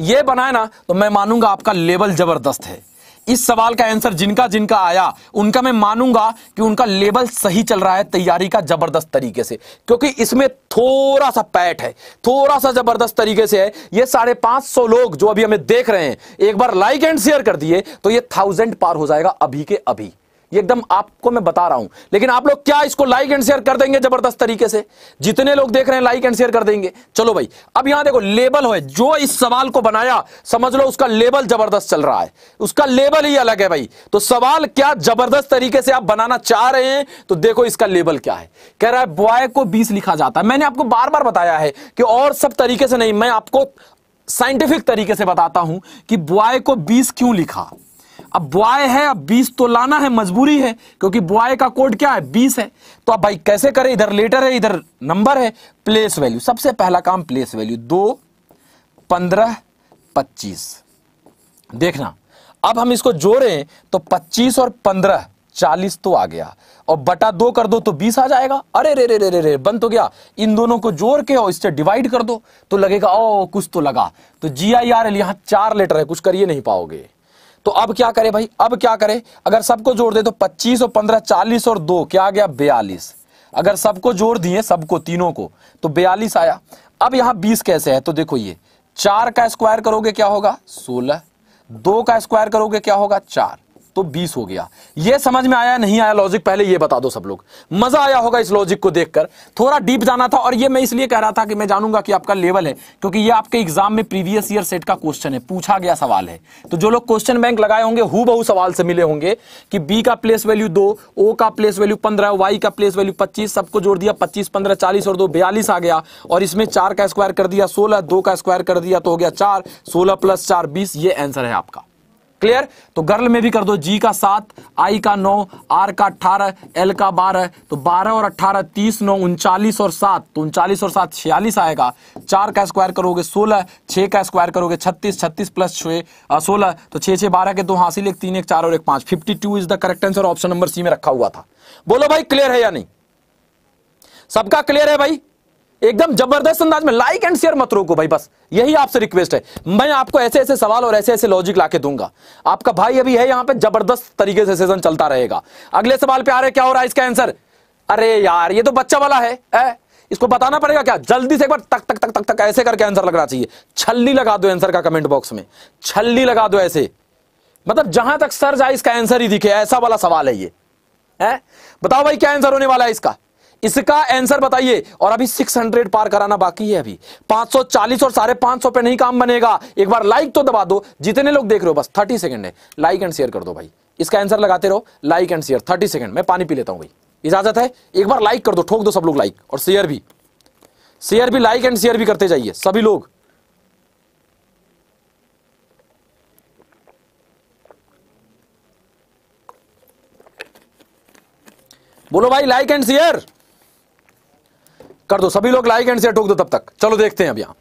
ये बनाए ना तो मैं मानूंगा आपका लेवल जबरदस्त है इस सवाल का आंसर जिनका जिनका आया उनका मैं मानूंगा कि उनका लेवल सही चल रहा है तैयारी का जबरदस्त तरीके से क्योंकि इसमें थोड़ा सा पैट है थोड़ा सा जबरदस्त तरीके से है ये साढ़े पांच सौ लोग जो अभी हमें देख रहे हैं एक बार लाइक एंड शेयर कर दिए तो ये थाउजेंड पार हो जाएगा अभी के अभी ये एकदम आपको मैं बता रहा हूं लेकिन आप लोग क्या इसको लाइक एंड शेयर कर देंगे जबरदस्त तरीके से जितने लोग देख रहे हैं लाइक एंड शेयर कर देंगे चलो भाई अब यहां देखो लेबल हो जो इस सवाल को बनाया समझ लो उसका लेबल जबरदस्त चल रहा है उसका लेबल ही अलग है भाई तो सवाल क्या जबरदस्त तरीके से आप बनाना चाह रहे हैं तो देखो इसका लेबल क्या है कह रहा है बॉय को बीस लिखा जाता है मैंने आपको बार बार बताया है कि और सब तरीके से नहीं मैं आपको साइंटिफिक तरीके से बताता हूं कि बॉय को बीस क्यों लिखा अब बॉय है अब बीस तो लाना है मजबूरी है क्योंकि बॉय का कोड क्या है बीस है तो अब भाई कैसे करें इधर लेटर है इधर नंबर है प्लेस वैल्यू सबसे पहला काम प्लेस वैल्यू दो पंद्रह पच्चीस देखना अब हम इसको जोड़ें तो पच्चीस और पंद्रह चालीस तो आ गया और बटा दो कर दो तो बीस आ जाएगा अरे रे रे रे रे रे बंद तो गया इन दोनों को जोड़ के और इससे डिवाइड कर दो तो लगेगा ओ कुछ तो लगा तो जी आई आर एल यहां चार लेटर है कुछ करिए नहीं पाओगे तो अब क्या करें भाई अब क्या करें अगर सबको जोड़ दे तो 25 और 15 40 और दो क्या आ गया बयालीस अगर सबको जोड़ दिए सबको तीनों को तो बयालीस आया अब यहां बीस कैसे है तो देखो ये चार का स्क्वायर करोगे क्या होगा सोलह दो का स्क्वायर करोगे क्या होगा चार तो 20 हो गया ये समझ में आया नहीं आया लॉजिक पहले ये बता दो सब लोग मजा आया होगा इस लॉजिक को देखकर थोड़ा डीप जाना था और ये मैं इसलिए कह रहा था कि मैं जानूंगा कि आपका लेवल है क्योंकि ये आपके एग्जाम में प्रीवियस ईयर सेट का क्वेश्चन है पूछा गया सवाल है तो जो लोग क्वेश्चन बैंक लगाए होंगे हु बहु सवाल से मिले होंगे कि बी का प्लेस वैल्यू दो ओ का प्लेस वैल्यू पंद्रह वाई का प्लेस वैल्यू पच्चीस सबको जोड़ दिया पच्चीस पंद्रह चालीस और दो बयालीस आ गया और इसमें चार का स्क्वायर कर दिया सोलह दो का स्क्वायर कर दिया तो हो गया चार सोलह प्लस चार बीस ये आंसर है आपका क्लियर तो गर्ल में भी कर दो जी का सात आई का नौ आर का अठारह एल का बारह तो बारह और अठारह तीस नौ उनचालीस और सात तो उनचालीस और सात छियालीस आएगा चार का स्क्वायर करोगे सोलह छह का स्क्वायर करोगे छत्तीस छत्तीस प्लस छह सोलह तो छह छह बारह के दो हासिल एक तीन एक चार और एक पांच fifty two is the correct answer option number C में रखा हुआ था बोलो भाई क्लियर है या नहीं सबका क्लियर है भाई एकदम जबरदस्त अंदाज में लाइक एंड शेयर मत रोको भाई बस यही आपसे रिक्वेस्ट है मैं आपको ऐसे ऐसे सवाल और ऐसे ऐसे लॉजिक लाके दूंगा आपका भाई अभी है यहां पे जबरदस्त तरीके से सेशन चलता रहेगा अगले सवाल पे आ रहे क्या हो रहा है इसका आंसर अरे यार ये तो बच्चा वाला है ए? इसको बताना पड़ेगा क्या जल्दी से एक बार तक तक तक तक तक ऐसे करके आंसर लगना चाहिए छल्ली लगा दो आंसर का कमेंट बॉक्स में छल्ली लगा दो ऐसे मतलब जहां तक सर जाए इसका आंसर ही दिखे ऐसा वाला सवाल है ये है बताओ भाई क्या आंसर होने वाला है इसका इसका आंसर बताइए और अभी 600 पार कराना बाकी है अभी 540 और सारे पांच पे नहीं काम बनेगा एक बार लाइक तो दबा दो जितने लोग देख रहे हो बस 30 सेकंड है लाइक एंड शेयर कर दो भाई इसका आंसर लगाते रहो like and share thirty second मैं पानी पी लेता हूं भाई इजाजत है एक बार लाइक कर दो ठोक दो सब लोग लाइक और शेयर भी शेयर भी लाइक एंड शेयर भी करते जाइए सभी लोग बोलो भाई लाइक एंड शेयर कर दो सभी लोग लाइक एंड से ठोक दो तब तक चलो देखते हैं अब यहां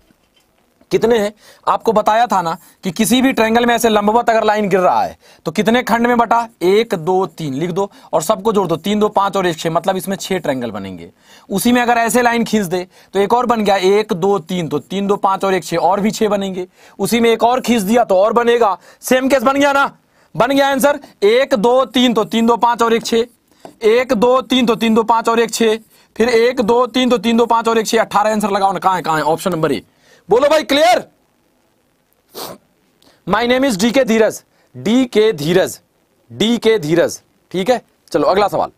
कितने हैं आपको बताया था ना कि किसी भी ट्रेंगल में ऐसे लंबवत अगर लाइन गिर रहा है तो कितने खंड में बटा एक दो तीन लिख दो और सबको जोड़ दो तीन दो पांच और एक छह मतलब इसमें छह ट्रेंगल बनेंगे उसी में अगर ऐसे लाइन खींच दे तो एक और बन गया एक दो तीन तो तीन दो पांच और एक छह और भी छह बनेंगे उसी में एक और खींच दिया तो और बनेगा सेम केस बन गया ना बन गया आंसर एक दो तीन तो तीन दो पांच और एक छे एक दो तीन तो तीन दो पांच और एक छह फिर एक दो तीन दो तीन दो पांच और एक छह अठारह आंसर लगाओ ना कहा है कहा है ऑप्शन नंबर ए बोलो भाई clear my name is D K Dheeraj D K Dheeraj D K धीरज ठीक है चलो अगला सवाल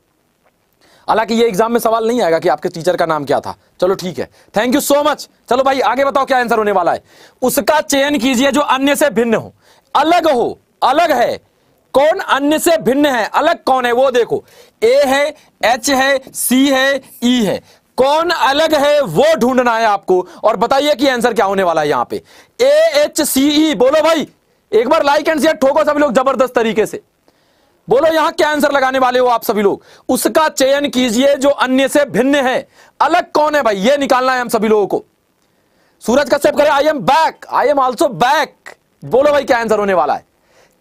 हालांकि ये एग्जाम में सवाल नहीं आएगा कि आपके टीचर का नाम क्या था चलो ठीक है थैंक यू सो मच चलो भाई आगे बताओ क्या आंसर होने वाला है उसका चयन कीजिए जो अन्य से भिन्न हो अलग हो अलग है कौन अन्य से भिन्न है अलग कौन है वो देखो ए है एच है सी है ई e है कौन अलग है वो ढूंढना है आपको और बताइए कि आंसर क्या होने वाला है यहां पे ए एच सी ई बोलो भाई एक बार लाइक एंड शेयर ठोको सभी लोग जबरदस्त तरीके से बोलो यहां क्या आंसर लगाने वाले हो आप सभी लोग उसका चयन कीजिए जो अन्य से भिन्न है अलग कौन है भाई ये निकालना है हम सभी लोगों को सूरज कश्यप करे I am back I am also back बोलो भाई क्या आंसर होने वाला है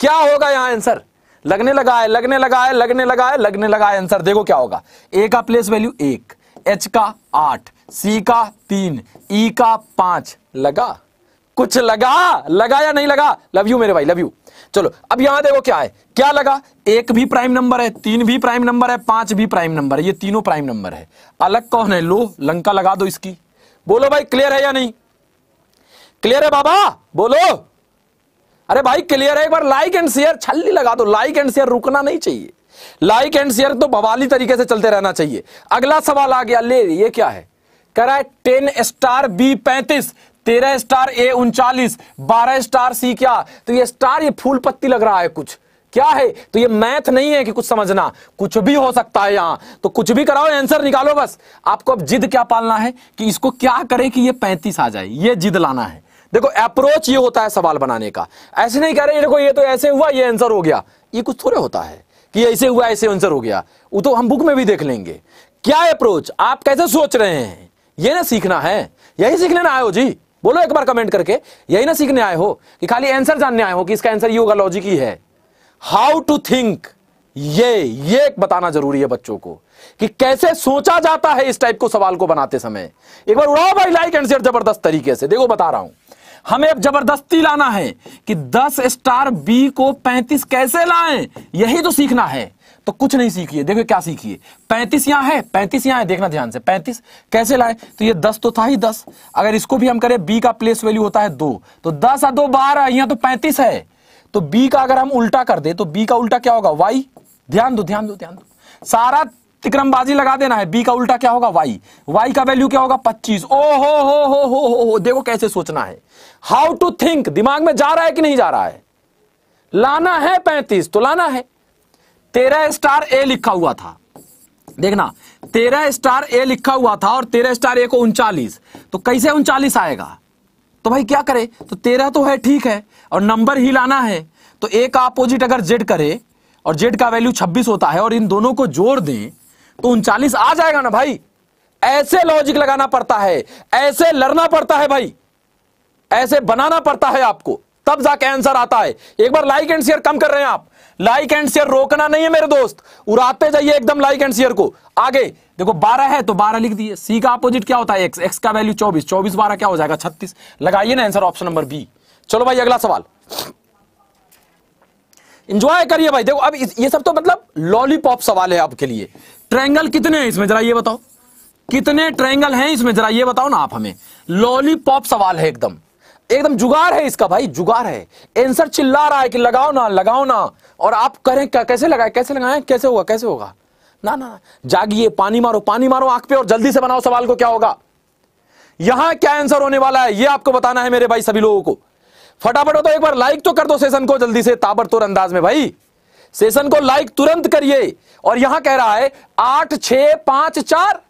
क्या होगा यहां आंसर लगने लगा है लगने लगा है लगने लगा है लगने लगा है आंसर देखो क्या होगा ए का प्लेस वैल्यू एक एच का आठ सी का तीन ई e का पांच लगा कुछ लगा लगा या नहीं लगा लव यू मेरे भाई लव यू चलो अब यहां देखो क्या है क्या लगा एक भी प्राइम नंबर है तीन भी प्राइम नंबर है पांच भी प्राइम नंबर है ये तीनों प्राइम नंबर है अलग कौन है लो लंका लगा दो इसकी बोलो भाई क्लियर है या नहीं क्लियर है बाबा बोलो अरे भाई क्लियर है एक बार लाइक एंड शेयर छल्ली लगा दो लाइक एंड शेयर रुकना नहीं चाहिए लाइक एंड शेयर तो बवाली तरीके से चलते रहना चाहिए अगला सवाल आ गया ले ये क्या है कह रहा है टेन स्टार बी पैंतीस तेरह स्टार ए उनचालीस बारह स्टार सी क्या तो ये स्टार ये फूल पत्ती लग रहा है कुछ क्या है तो ये मैथ नहीं है कि कुछ समझना कुछ भी हो सकता है यहां तो कुछ भी कराओ आंसर निकालो बस आपको अब जिद क्या पालना है कि इसको क्या करें कि ये पैंतीस आ जाए ये जिद लाना है देखो अप्रोच ये होता है सवाल बनाने का ऐसे नहीं कह रहे देखो ये तो ऐसे हुआ ये आंसर हो गया ये कुछ थोड़े होता है कि ऐसे हुआ ऐसे आंसर हो गया वो तो हम बुक में भी देख लेंगे क्या अप्रोच आप कैसे सोच रहे हैं ये ना सीखना है यही सीखने ना आए हो जी बोलो एक बार कमेंट करके यही ना सीखने आए हो कि खाली आंसर जानने आए हो कि इसका आंसर ये होगा लॉजिक ही है हाउ टू थिंक ये ये बताना जरूरी है बच्चों को कि कैसे सोचा जाता है इस टाइप को सवाल को बनाते समय एक बार उड़ाओ भाई लाइक एंड शेयर जबरदस्त तरीके से देखो बता रहा हूं हमें अब जबरदस्ती लाना है कि 10 स्टार बी को 35 कैसे लाएं यही तो सीखना है तो कुछ नहीं सीखिए देखो क्या सीखिए 35 यहां है 35 यहां है देखना ध्यान से 35 कैसे लाएं तो ये 10 तो था ही 10 अगर इसको भी हम करें बी का प्लेस वैल्यू होता है दो तो दस और दो बारह यहां तो पैंतीस है तो बी का अगर हम उल्टा कर दे तो बी का उल्टा क्या होगा वाई ध्यान दो ध्यान दो ध्यान दो सारा तिक्रमबाजी लगा देना है बी का उल्टा क्या होगा वाई वाई का वैल्यू क्या होगा पच्चीस ओ हो हो हो हो हो देखो कैसे सोचना है हाउ टू थिंक दिमाग में जा रहा है कि नहीं जा रहा है लाना है पैंतीस तो लाना है तेरह स्टार ए लिखा हुआ था देखना तेरह स्टार ए लिखा हुआ था और तेरह स्टार ए को उनचालीस तो कैसे उनचालीस आएगा तो भाई क्या करे तो तेरह तो है ठीक है और नंबर ही लाना है तो ए का अपोजिट अगर जेड करे और जेड का वैल्यू छब्बीस होता है और इन दोनों को जोड़ दें तो उनचालीस आ जाएगा ना भाई ऐसे लॉजिक लगाना पड़ता है ऐसे लड़ना पड़ता है भाई ऐसे बनाना पड़ता है आपको तब जाके आंसर आता है एक बार लाइक एंड शेयर कम कर रहे हैं आप लाइक एंड शेयर रोकना नहीं है मेरे दोस्त उड़ाते जाइए एकदम लाइक एंड शेयर को आगे देखो 12 है तो 12 लिख दिए सी का अपोजिट क्या होता है एक्स एक्स का वैल्यू 24 24 बारह क्या हो जाएगा 36 लगाइए ना आंसर ऑप्शन नंबर बी चलो भाई अगला सवाल इंजॉय करिए भाई देखो अब ये सब तो मतलब लॉलीपॉप सवाल है आपके लिए ट्रैंगल कितने हैं इसमें जरा ये बताओ कितने ट्रैंगल हैं इसमें जरा ये बताओ ना आप हमें लॉलीपॉप सवाल है एकदम एकदम जुगाड़ है इसका भाई जुगाड़ है एंसर चिल्ला रहा है कि लगाओ ना लगाओ ना और आप करें क्या कैसे लगाए कैसे लगाए कैसे होगा कैसे होगा ना ना, जागिए पानी मारो पानी मारो आंख पे और जल्दी से बनाओ सवाल को क्या होगा यहां क्या आंसर होने वाला है ये आपको बताना है मेरे भाई सभी लोगों को फटाफट हो तो एक बार लाइक तो कर दो सेशन को जल्दी से ताबड़तोड़ अंदाज में भाई सेशन को लाइक तुरंत करिए और यहां कह रहा है आठ छ पांच चार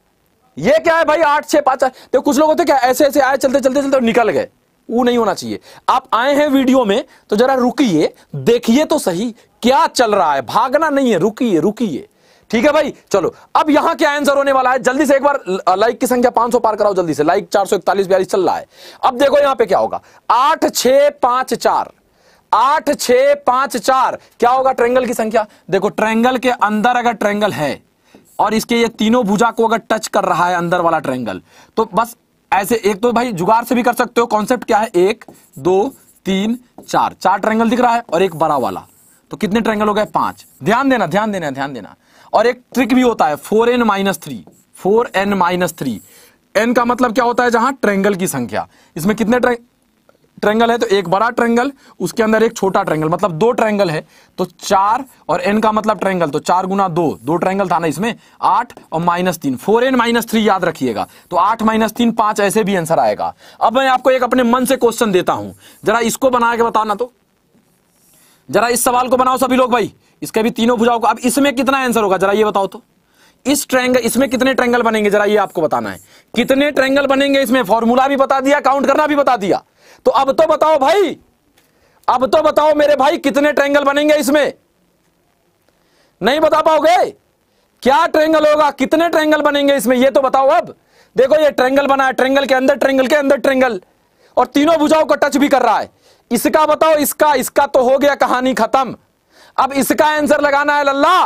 ये क्या है भाई आठ छह पांच देखो कुछ लोग होते क्या ऐसे ऐसे आए चलते चलते चलते निकल गए वो नहीं होना चाहिए आप आए हैं वीडियो में तो जरा रुकिए देखिए तो सही क्या चल रहा है भागना नहीं है रुकिए रुकिए ठीक है भाई चलो अब यहां क्या आंसर होने वाला है जल्दी से एक बार लाइक की संख्या 500 पार कराओ जल्दी से लाइक चार सौ इकतालीस बयालीस चल रहा है अब देखो यहां पे क्या होगा आठ छ पांच चार आठ छ पांच चार क्या होगा ट्रेंगल की संख्या देखो ट्रेंगल के अंदर अगर ट्रेंगल है और इसके ये तीनों भुजा को अगर टच कर रहा है अंदर वाला ट्रेंगल तो बस ऐसे एक तो भाई जुगाड़ से भी कर सकते हो कॉन्सेप्ट क्या है एक दो तीन चार चार ट्रैंगल दिख रहा है और एक बड़ा वाला तो कितने ट्रैंगल हो गए पांच ध्यान देना ध्यान देना ध्यान देना और एक ट्रिक भी होता है four N minus three four N minus three N का मतलब क्या होता है जहां ट्रैंगल की संख्या इसमें कितने ट्रैंग ट्रेंगल है तो एक बड़ा ट्रेंगल उसके अंदर एक छोटा ट्रेंगल मतलब दो ट्रेंगल है तो चार और एन का मतलब ट्रेंगल तो चार गुना दो दो ट्रेंगल था ना इसमें आठ और माइनस तीन फोर एन माइनस थ्री याद रखिएगा तो आठ माइनस तीन पांच ऐसे भी आंसर आएगा अब मैं आपको एक अपने मन से क्वेश्चन देता हूं जरा इसको बना के बताना तो जरा इस सवाल को बनाओ सभी लोग भाई इसके भी तीनों भुजाओं को अब इसमें कितना आंसर होगा जरा ये बताओ तो इस ट्रेंगल इसमें कितने ट्रेंगल बनेंगे जरा ये आपको बताना है कितने ट्रेंगल बनेंगे इसमें फॉर्मूला भी बता दिया काउंट करना भी बता दिया तो अब तो बताओ भाई अब तो बताओ मेरे भाई कितने ट्रेंगल बनेंगे इसमें नहीं बता पाओगे क्या ट्रेंगल होगा कितने ट्रेंगल बनेंगे इसमें ये तो बताओ अब देखो ये ट्रेंगल बना है ट्रेंगल के अंदर ट्रेंगल के अंदर ट्रेंगल और तीनों भुजाओं को टच भी कर रहा है इसका बताओ इसका इसका तो हो गया कहानी खत्म अब इसका आंसर लगाना है लल्ला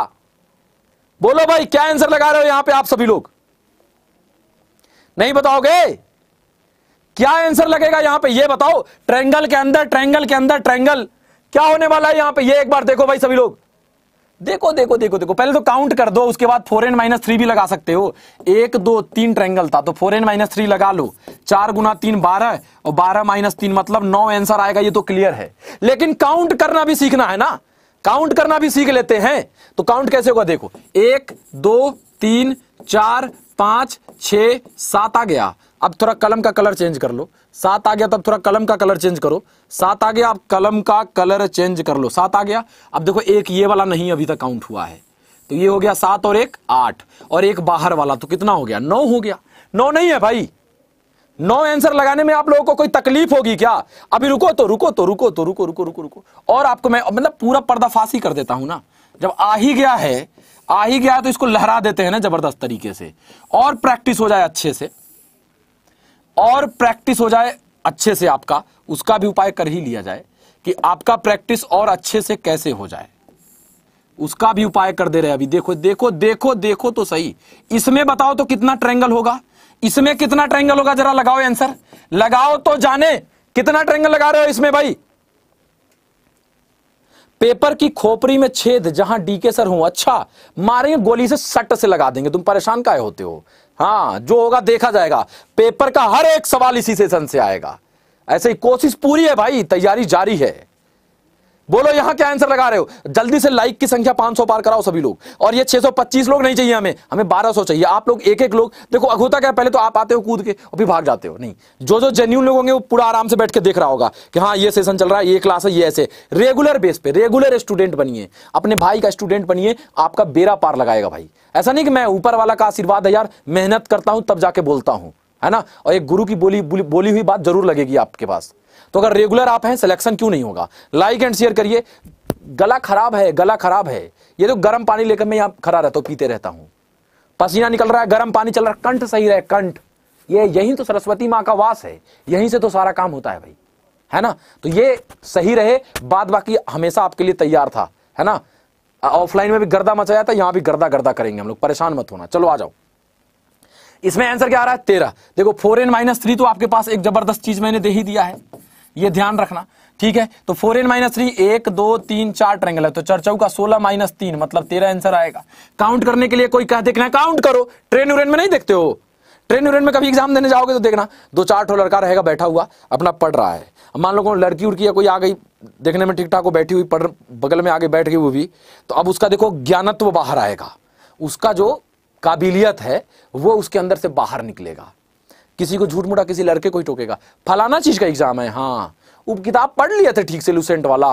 बोलो भाई क्या आंसर लगा रहे हो यहां पे आप सभी लोग नहीं बताओगे क्या आंसर लगेगा यहां पे ये बताओ ट्रेंगल के अंदर ट्रेंगल के अंदर ट्रेंगल क्या होने वाला है यहां पे ये एक बार देखो भाई सभी लोग देखो देखो देखो देखो पहले तो काउंट कर दो उसके बाद फोर एन माइनस थ्री भी लगा सकते हो एक दो तीन ट्रेंगल था तो फोर एन माइनस थ्री लगा लो चार गुना तीन बारह और बारह माइनस तीन मतलब नौ आंसर आएगा ये तो क्लियर है लेकिन काउंट करना भी सीखना है ना काउंट करना भी सीख लेते हैं तो काउंट कैसे होगा देखो एक दो तीन चार पांच छ सात आ गया अब थोड़ा कलम का कलर चेंज कर लो सात आ गया तब थोड़ा कलम का कलर चेंज करो सात आ गया आप कलम का कलर चेंज कर लो सात आ गया अब देखो एक ये वाला नहीं अभी तक काउंट हुआ है तो ये हो गया सात और एक आठ और एक बाहर वाला तो कितना हो गया नौ हो गया नौ नहीं है भाई नौ आंसर लगाने में आप लोगों को कोई तकलीफ होगी क्या अभी रुको तो रुको तो रुको तो रुको रुको रुको रुको और आपको मैं मतलब पूरा पर्दाफाशी कर देता हूं ना जब आ ही गया है आ ही गया तो इसको लहरा देते हैं ना जबरदस्त तरीके से और प्रैक्टिस हो जाए अच्छे से और प्रैक्टिस हो जाए अच्छे से आपका उसका भी उपाय कर ही लिया जाए कि आपका प्रैक्टिस और अच्छे से कैसे हो जाए उसका भी उपाय कर दे रहे अभी देखो देखो देखो देखो तो सही इसमें बताओ तो कितना ट्रेंगल होगा इसमें कितना ट्रेंगल होगा जरा लगाओ आंसर लगाओ तो जाने कितना ट्रेंगल लगा रहे हो इसमें भाई पेपर की खोपरी में छेद जहां डीके सर हूं अच्छा मारेंगे गोली से सट से लगा देंगे तुम परेशान काय होते हो हाँ जो होगा देखा जाएगा पेपर का हर एक सवाल इसी सेशन से आएगा ऐसे ही कोशिश पूरी है भाई तैयारी जारी है बोलो यहां क्या आंसर लगा रहे हो जल्दी से लाइक की संख्या 500 पार कराओ सभी लोग और ये 625 लोग नहीं चाहिए हमें हमें 1200 चाहिए आप लोग एक एक लोग देखो अघोता क्या पहले तो आप आते हो कूद के और भी भाग जाते हो नहीं जो जो जेन्यून लोग होंगे वो पूरा आराम से बैठ के देख रहा होगा कि हाँ ये सेशन चल रहा है ये क्लास है ये ऐसे रेगुलर बेस पे रेगुलर स्टूडेंट बनिए अपने भाई का स्टूडेंट बनिए आपका बेरा पार लगाएगा भाई ऐसा नहीं कि मैं ऊपर वाला का आशीर्वाद है यार मेहनत करता हूं तब जाके बोलता हूं है ना और एक गुरु की बोली बोली हुई बात जरूर लगेगी आपके पास तो अगर रेगुलर आप हैं सिलेक्शन क्यों नहीं होगा लाइक एंड शेयर करिए गला खराब है गला खराब है ये तो गर्म पानी लेकर मैं यहां खड़ा रहता हूं पीते रहता हूं पसीना निकल रहा है गर्म पानी चल रहा है कंठ सही रहे कंठ ये यही तो सरस्वती माँ का वास है यहीं से तो सारा काम होता है भाई है ना तो ये सही रहे बाद बाकी हमेशा आपके लिए तैयार था है ना ऑफलाइन में भी गर्दा मचाया था यहां भी गर्दा गर्दा करेंगे हम लोग परेशान मत होना चलो आ जाओ इसमें आंसर क्या आ रहा है तेरह देखो फोर एन माइनस थ्री तो आपके पास एक जबरदस्त चीज मैंने दे ही दिया है ये ध्यान रखना ठीक है तो फोर एन माइनस थ्री एक दो तीन चार ट्रेंगल है तो चर्चाऊ का सोलह माइनस तीन मतलब तेरह आंसर आएगा काउंट करने के लिए कोई कह देखना काउंट करो ट्रेन उन में नहीं देखते हो ट्रेन उन में कभी एग्जाम देने जाओगे तो देखना दो चार ठो लड़का रहेगा बैठा हुआ अपना पढ़ रहा है मान लो लड़की उड़की या कोई आ गई देखने में ठीक ठाक हो बैठी हुई पढ़ बगल में आगे बैठ गई वो भी तो अब उसका देखो ज्ञानत्व बाहर आएगा उसका जो काबिलियत है वो उसके अंदर से बाहर निकलेगा किसी को झूठ मूठा किसी लड़के को ही टोकेगा फलाना चीज का एग्जाम है हाँ वो किताब पढ़ लिए थे ठीक से लूसेंट वाला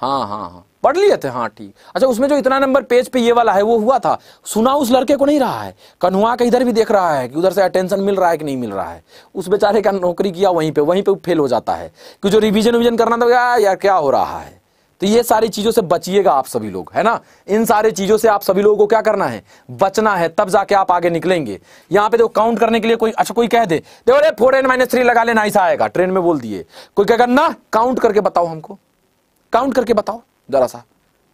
हाँ हाँ हाँ पढ़ लिए थे हाँ ठीक अच्छा उसमें जो इतना नंबर पेज पे ये वाला है वो हुआ था सुना उस लड़के को नहीं रहा है कन्हुआ का इधर भी देख रहा है कि उधर से अटेंशन मिल रहा है कि नहीं मिल रहा है उस बेचारे का नौकरी किया वहीं पे वहीं पे फेल हो जाता है कि जो रिविजन विजन करना था यार क्या हो रहा है तो ये सारी चीजों से बचिएगा आप सभी लोग है ना इन सारी चीजों से आप सभी लोगों को क्या करना है बचना है तब जाके आप आगे निकलेंगे यहाँ पे देखो काउंट करने के लिए कोई अच्छा कोई कह दे देखो अरे फोर एन माइनस थ्री लगा लेना ऐसा आएगा ट्रेन में बोल दिए कोई क्या करना काउंट करके बताओ हमको काउंट करके बताओ जरा सा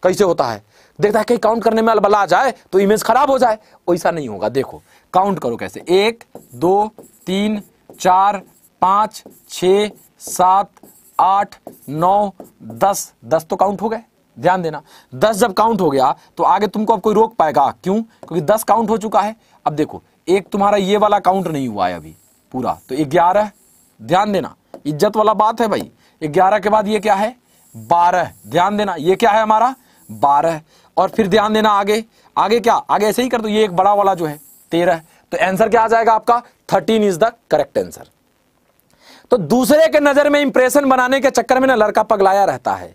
कैसे होता है देखता है कहीं काउंट करने में अलबला आ जाए तो इमेज खराब हो जाए वैसा नहीं होगा देखो काउंट करो कैसे एक दो तीन चार पांच छ सात आठ नौ दस दस तो काउंट हो गए ध्यान देना दस जब काउंट हो गया तो आगे तुमको अब कोई रोक पाएगा क्यों क्योंकि दस काउंट हो चुका है अब देखो एक तुम्हारा ये वाला काउंट नहीं हुआ है अभी पूरा तो ग्यारह ध्यान देना इज्जत वाला बात है भाई ग्यारह के बाद ये क्या है बारह ध्यान देना ये क्या है हमारा बारह और फिर ध्यान देना आगे आगे क्या आगे ऐसे ही कर दो ये एक बड़ा वाला जो है तेरह तो आंसर क्या आ जाएगा आपका thirteen is the correct answer तो दूसरे के नजर में इंप्रेशन बनाने के चक्कर में ना लड़का पगलाया रहता है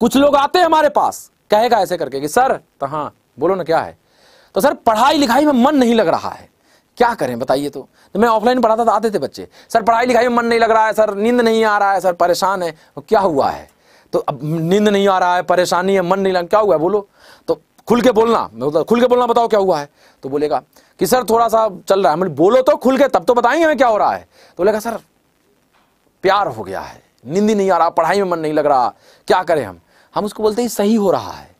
कुछ लोग आते हैं हमारे पास कहेगा ऐसे करके कि सर तो हाँ बोलो ना क्या है तो सर पढ़ाई लिखाई में मन नहीं लग रहा है क्या करें बताइए तो, तो मैं ऑफलाइन पढ़ाता था आते थे बच्चे सर पढ़ाई लिखाई में मन नहीं लग रहा है सर नींद नहीं आ रहा है सर परेशान है तो क्या हुआ है तो अब नींद नहीं आ रहा है परेशानी है मन नहीं लग क्या हुआ है बोलो तो खुल के बोलना मतलब खुल के बोलना बताओ क्या हुआ है तो बोलेगा कि सर थोड़ा सा चल रहा है बोलो तो खुल के तब तो बताएंगे हमें क्या हो रहा है तो बोलेगा सर प्यार हो गया है नींद नहीं आ रहा पढ़ाई में मन नहीं लग रहा क्या करें हम हम उसको बोलते हैं सही हो रहा है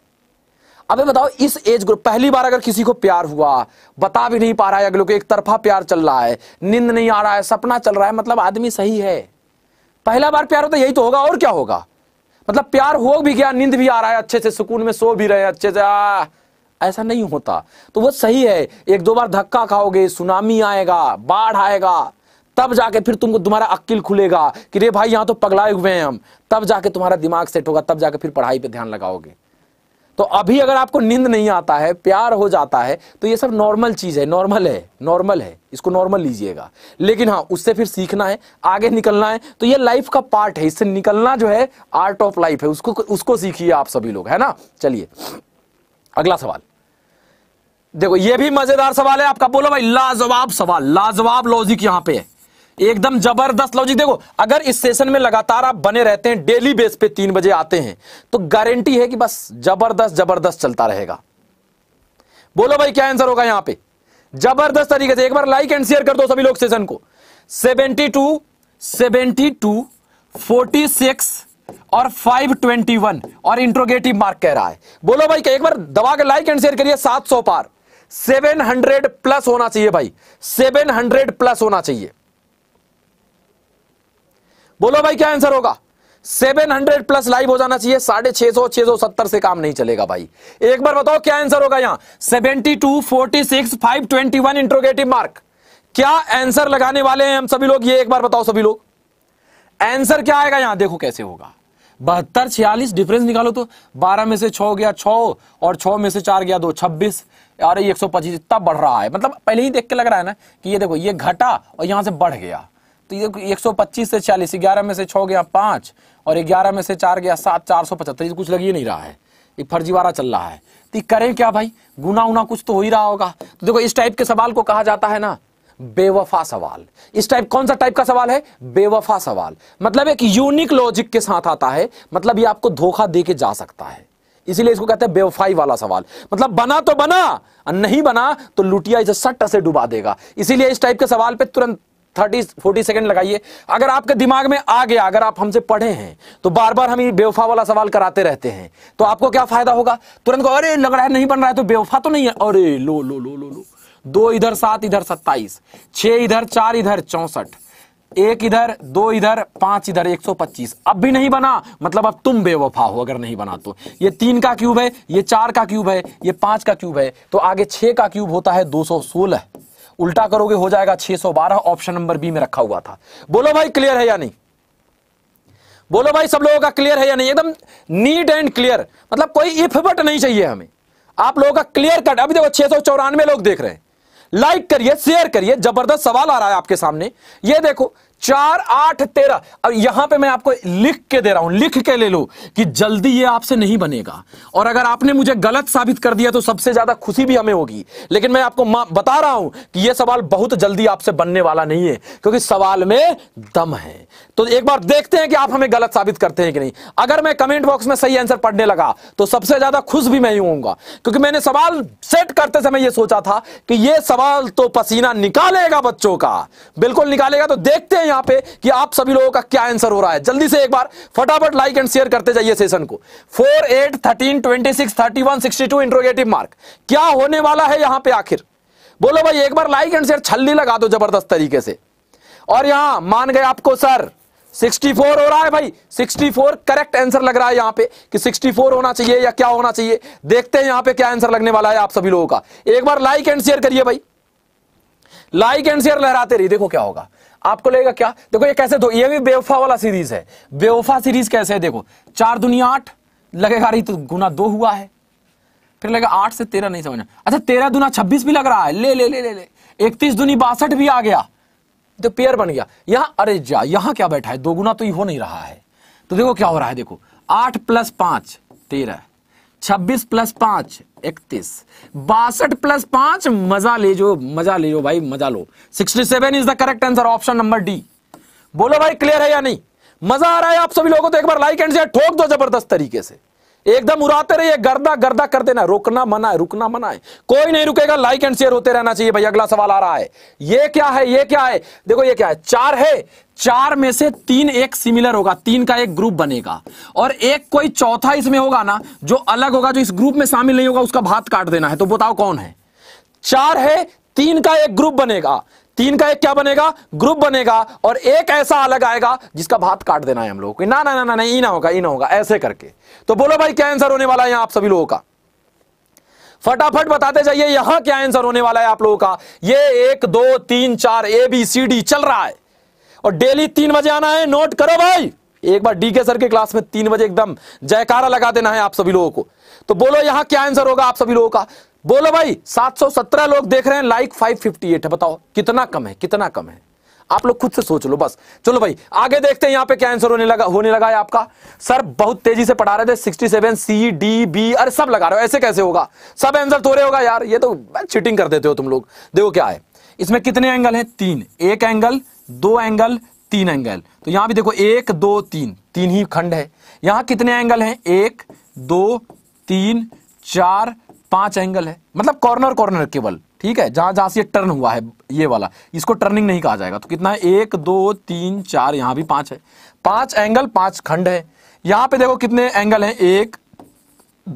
अब बताओ इस एज ग्रुप पहली बार अगर किसी को प्यार हुआ बता भी नहीं पा रहा है अगले को एक तरफा प्यार चल रहा है नींद नहीं आ रहा है सपना चल रहा है मतलब आदमी सही है पहला बार प्यार होता तो यही तो होगा और क्या होगा मतलब प्यार हो भी गया नींद भी आ रहा है अच्छे से सुकून में सो भी रहे अच्छे से आ, ऐसा नहीं होता तो वो सही है एक दो बार धक्का खाओगे सुनामी आएगा बाढ़ आएगा तब जाके फिर तुमको तुम्हारा अक्ल खुलेगा कि रे भाई यहां तो पगलाए हुए हैं हम तब जाके तुम्हारा दिमाग सेट होगा तब जाके फिर पढ़ाई पे ध्यान लगाओगे तो अभी अगर आपको नींद नहीं आता है प्यार हो जाता है तो ये सब नॉर्मल चीज़ है नॉर्मल है नॉर्मल है इसको नॉर्मल लीजिएगा लेकिन हाँ उससे फिर सीखना है आगे निकलना है तो ये लाइफ का पार्ट है इससे निकलना जो है आर्ट ऑफ लाइफ है उसको उसको सीखिए आप सभी लोग है ना चलिए अगला सवाल देखो ये भी मजेदार सवाल है आपका बोलो भाई लाजवाब सवाल लाजवाब लॉजिक यहां पे है एकदम जबरदस्त लॉजिक देखो अगर इस सेशन में लगातार आप बने रहते हैं डेली बेस पे तीन बजे आते हैं तो गारंटी है कि बस जबरदस्त जबरदस्त चलता रहेगा बोलो भाई क्या आंसर होगा यहां पे जबरदस्त तरीके से एक बार लाइक एंड शेयर कर दो सभी लोग सेशन को seventy two seventy two forty six और 521 और इंट्रोगेटिव मार्क कह रहा है बोलो भाई क्या एक बार दबा के लाइक एंड शेयर करिए सौ पार हंड्रेड प्लस होना चाहिए भाई हंड्रेड प्लस होना चाहिए बोलो भाई क्या आंसर होगा 700 प्लस लाइव हो जाना चाहिए साढ़े छह सौ छह सौ सत्तर से काम नहीं चलेगा भाई एक बार बताओ क्या आंसर होगा यहां five twenty one interrogative mark क्या आंसर लगाने वाले हैं हम सभी लोग ये एक बार बताओ सभी लोग आंसर क्या आएगा यहां देखो कैसे होगा बहत्तर छियालीस डिफरेंस निकालो तो बारह में से छो गया छो और छ में से चार गया दो छब्बीस अरे एक सौ पच्चीस इतना बढ़ रहा है मतलब पहले ही देख के लग रहा है ना कि ये देखो ये घटा और यहां से बढ़ गया तो ये 125 से 40 ग्यारह में से छ गया पांच और ग्यारह में से चार गया सात चार सौ पचहत्तर कुछ लग ही नहीं रहा है ये फर्जीवाड़ा चल रहा है तो करें क्या भाई गुना उना कुछ तो हो ही रहा होगा तो देखो इस टाइप के सवाल को कहा जाता है ना बेवफा सवाल इस टाइप कौन सा टाइप का सवाल है बेवफा सवाल मतलब एक यूनिक लॉजिक के साथ आता है मतलब ये आपको धोखा दे के जा सकता है इसीलिए इसको कहते हैं बेवफाई वाला सवाल मतलब बना तो बना और नहीं बना तो लुटिया इसे सट्ट से डुबा देगा इसीलिए इस टाइप के सवाल पे तुरंत थर्टी फोर्टी सेकेंड लगाइए अगर आपके दिमाग में आ गया अगर आप हमसे पढ़े हैं तो बार बार हम ये बेवफा वाला सवाल कराते रहते हैं तो आपको क्या फायदा होगा तुरंत को अरे लग रहा है नहीं बन रहा है तो बेवफा तो नहीं है अरे लो लो लो लो लो दो इधर सात इधर सत्ताईस छह इधर चार इधर चौसठ एक इधर दो इधर पांच इधर एक सौ पच्चीस अब भी नहीं बना मतलब अब तुम बेवफा हो अगर नहीं बना तो ये तीन का क्यूब है ये चार का क्यूब है ये पांच का क्यूब है तो आगे छह का क्यूब होता है दो सौ सोलह उल्टा करोगे हो जाएगा 612 ऑप्शन नंबर बी में रखा हुआ था बोलो भाई क्लियर है या नहीं बोलो भाई सब लोगों का क्लियर है या नहीं एकदम नीट एंड क्लियर मतलब कोई इफ बट नहीं चाहिए हमें आप लोगों का क्लियर कट अभी देखो छह लोग देख रहे हैं लाइक करिए शेयर करिए जबरदस्त सवाल आ रहा है आपके सामने ये देखो चार आठ तेरह अब यहां पे मैं आपको लिख के दे रहा हूं लिख के ले लो कि जल्दी ये आपसे नहीं बनेगा और अगर आपने मुझे गलत साबित कर दिया तो सबसे ज्यादा खुशी भी हमें होगी लेकिन मैं आपको बता रहा हूं कि यह सवाल बहुत जल्दी आपसे बनने वाला नहीं है क्योंकि सवाल में दम है तो एक बार देखते हैं कि आप हमें गलत साबित करते हैं कि नहीं अगर मैं कमेंट बॉक्स में सही आंसर पढ़ने लगा तो सबसे ज्यादा खुश भी मैं ही हूँ क्योंकि मैंने सवाल सेट करते समय यह सोचा था कि यह सवाल तो पसीना निकालेगा बच्चों का बिल्कुल निकालेगा तो देखते हैं यहां पे कि आप सभी लोगों का क्या आंसर हो रहा है जल्दी से एक बार फटाफट लाइक एंड शेयर करते जाइए सेशन को four eight thirteen twenty six thirty one sixty two interrogative mark क्या होने वाला है यहां पे आखिर बोलो भाई एक बार लाइक एंड शेयर छल्ली लगा दो जबरदस्त तरीके से और यहां मान गए आपको सर 64 हो रहा है भाई 64 करेक्ट आंसर लग रहा है यहां पे कि 64 होना चाहिए या क्या होना चाहिए देखते हैं यहां पे क्या आंसर लगने वाला है आप सभी लोगों का एक बार लाइक एंड शेयर करिए भाई लाइक एंड शेयर लहराते रहिए देखो क्या होगा आपको लगेगा क्या देखो ये कैसे दो ये भी बेवफा वाला सीरीज है बेवफा सीरीज कैसे है देखो चार दुनिया आठ लगेगा रही तो गुना दो हुआ है फिर लगेगा आठ से तेरह नहीं समझना अच्छा तेरह दुना छब्बीस भी लग रहा है ले ले ले ले ले इकतीस दुनी बासठ भी आ गया तो पेयर बन गया यहां अरे जा यहां क्या बैठा है दो गुना तो ये हो नहीं रहा है तो देखो क्या हो रहा है देखो आठ प्लस पांच तेरह छब्बीस प्लस पांच इकतीस बासठ प्लस पांच मजा ले जो मजा ले जो भाई मजा लो sixty seven is the correct answer option number D बोलो भाई क्लियर है या नहीं मजा आ रहा है आप सभी लोगों को तो एक बार लाइक एंड शेयर ठोक दो जबरदस्त तरीके से एकदम उड़ाते रहिए गर्दा गर्दा कर देना रोकना मना है रुकना मना है कोई नहीं रुकेगा लाइक एंड शेयर होते रहना चाहिए भाई अगला सवाल आ रहा है ये क्या है ये क्या है देखो ये क्या है चार है चार में से तीन एक सिमिलर होगा तीन का एक ग्रुप बनेगा और एक कोई चौथा इसमें होगा ना जो अलग होगा जो इस ग्रुप में शामिल नहीं होगा उसका भात काट देना है तो बताओ कौन है चार है तीन का एक ग्रुप बनेगा तीन का एक क्या बनेगा ग्रुप बनेगा और एक ऐसा अलग आएगा जिसका भात काट देना है हम लोगों को ना ना ना ना नहीं ना होगा ई ना होगा ऐसे करके तो बोलो भाई क्या आंसर होने वाला है आप सभी लोगों का फटाफट बताते जाइए यहां क्या आंसर होने वाला है आप लोगों का ये एक दो तीन चार ए बी सी डी चल रहा है और डेली तीन बजे आना है नोट करो भाई एक बार डीके सर के क्लास में तीन बजे एकदम जयकारा लगा देना है आप सभी लोगों को तो बोलो यहां क्या आंसर होगा आप सभी लोगों का बोलो भाई 717 लोग देख रहे हैं लाइक 558 है बताओ कितना कम है कितना कम है आप लोग खुद से सोच लो बस चलो भाई आगे देखते हैं यहां पे क्या आंसर होने लगा होने लगा है आपका सर बहुत तेजी से पढ़ा रहे थे 67 सी डी बी अरे सब लगा रहे हो ऐसे कैसे होगा सब आंसर थोड़े होगा यार ये तो चिटिंग कर देते हो तुम लोग देखो क्या है इसमें कितने एंगल है तीन एक एंगल दो एंगल तीन एंगल तो यहां भी देखो एक दो तीन तीन ही खंड है यहां कितने एंगल है एक दो तीन चार पांच एंगल है मतलब कॉर्नर कॉर्नर केवल ठीक है जहां जहां से ये टर्न हुआ है ये वाला इसको टर्निंग नहीं कहा जाएगा तो कितना है एक दो तीन चार यहां भी पांच है पांच एंगल पांच खंड है यहां पे देखो कितने एंगल हैं एक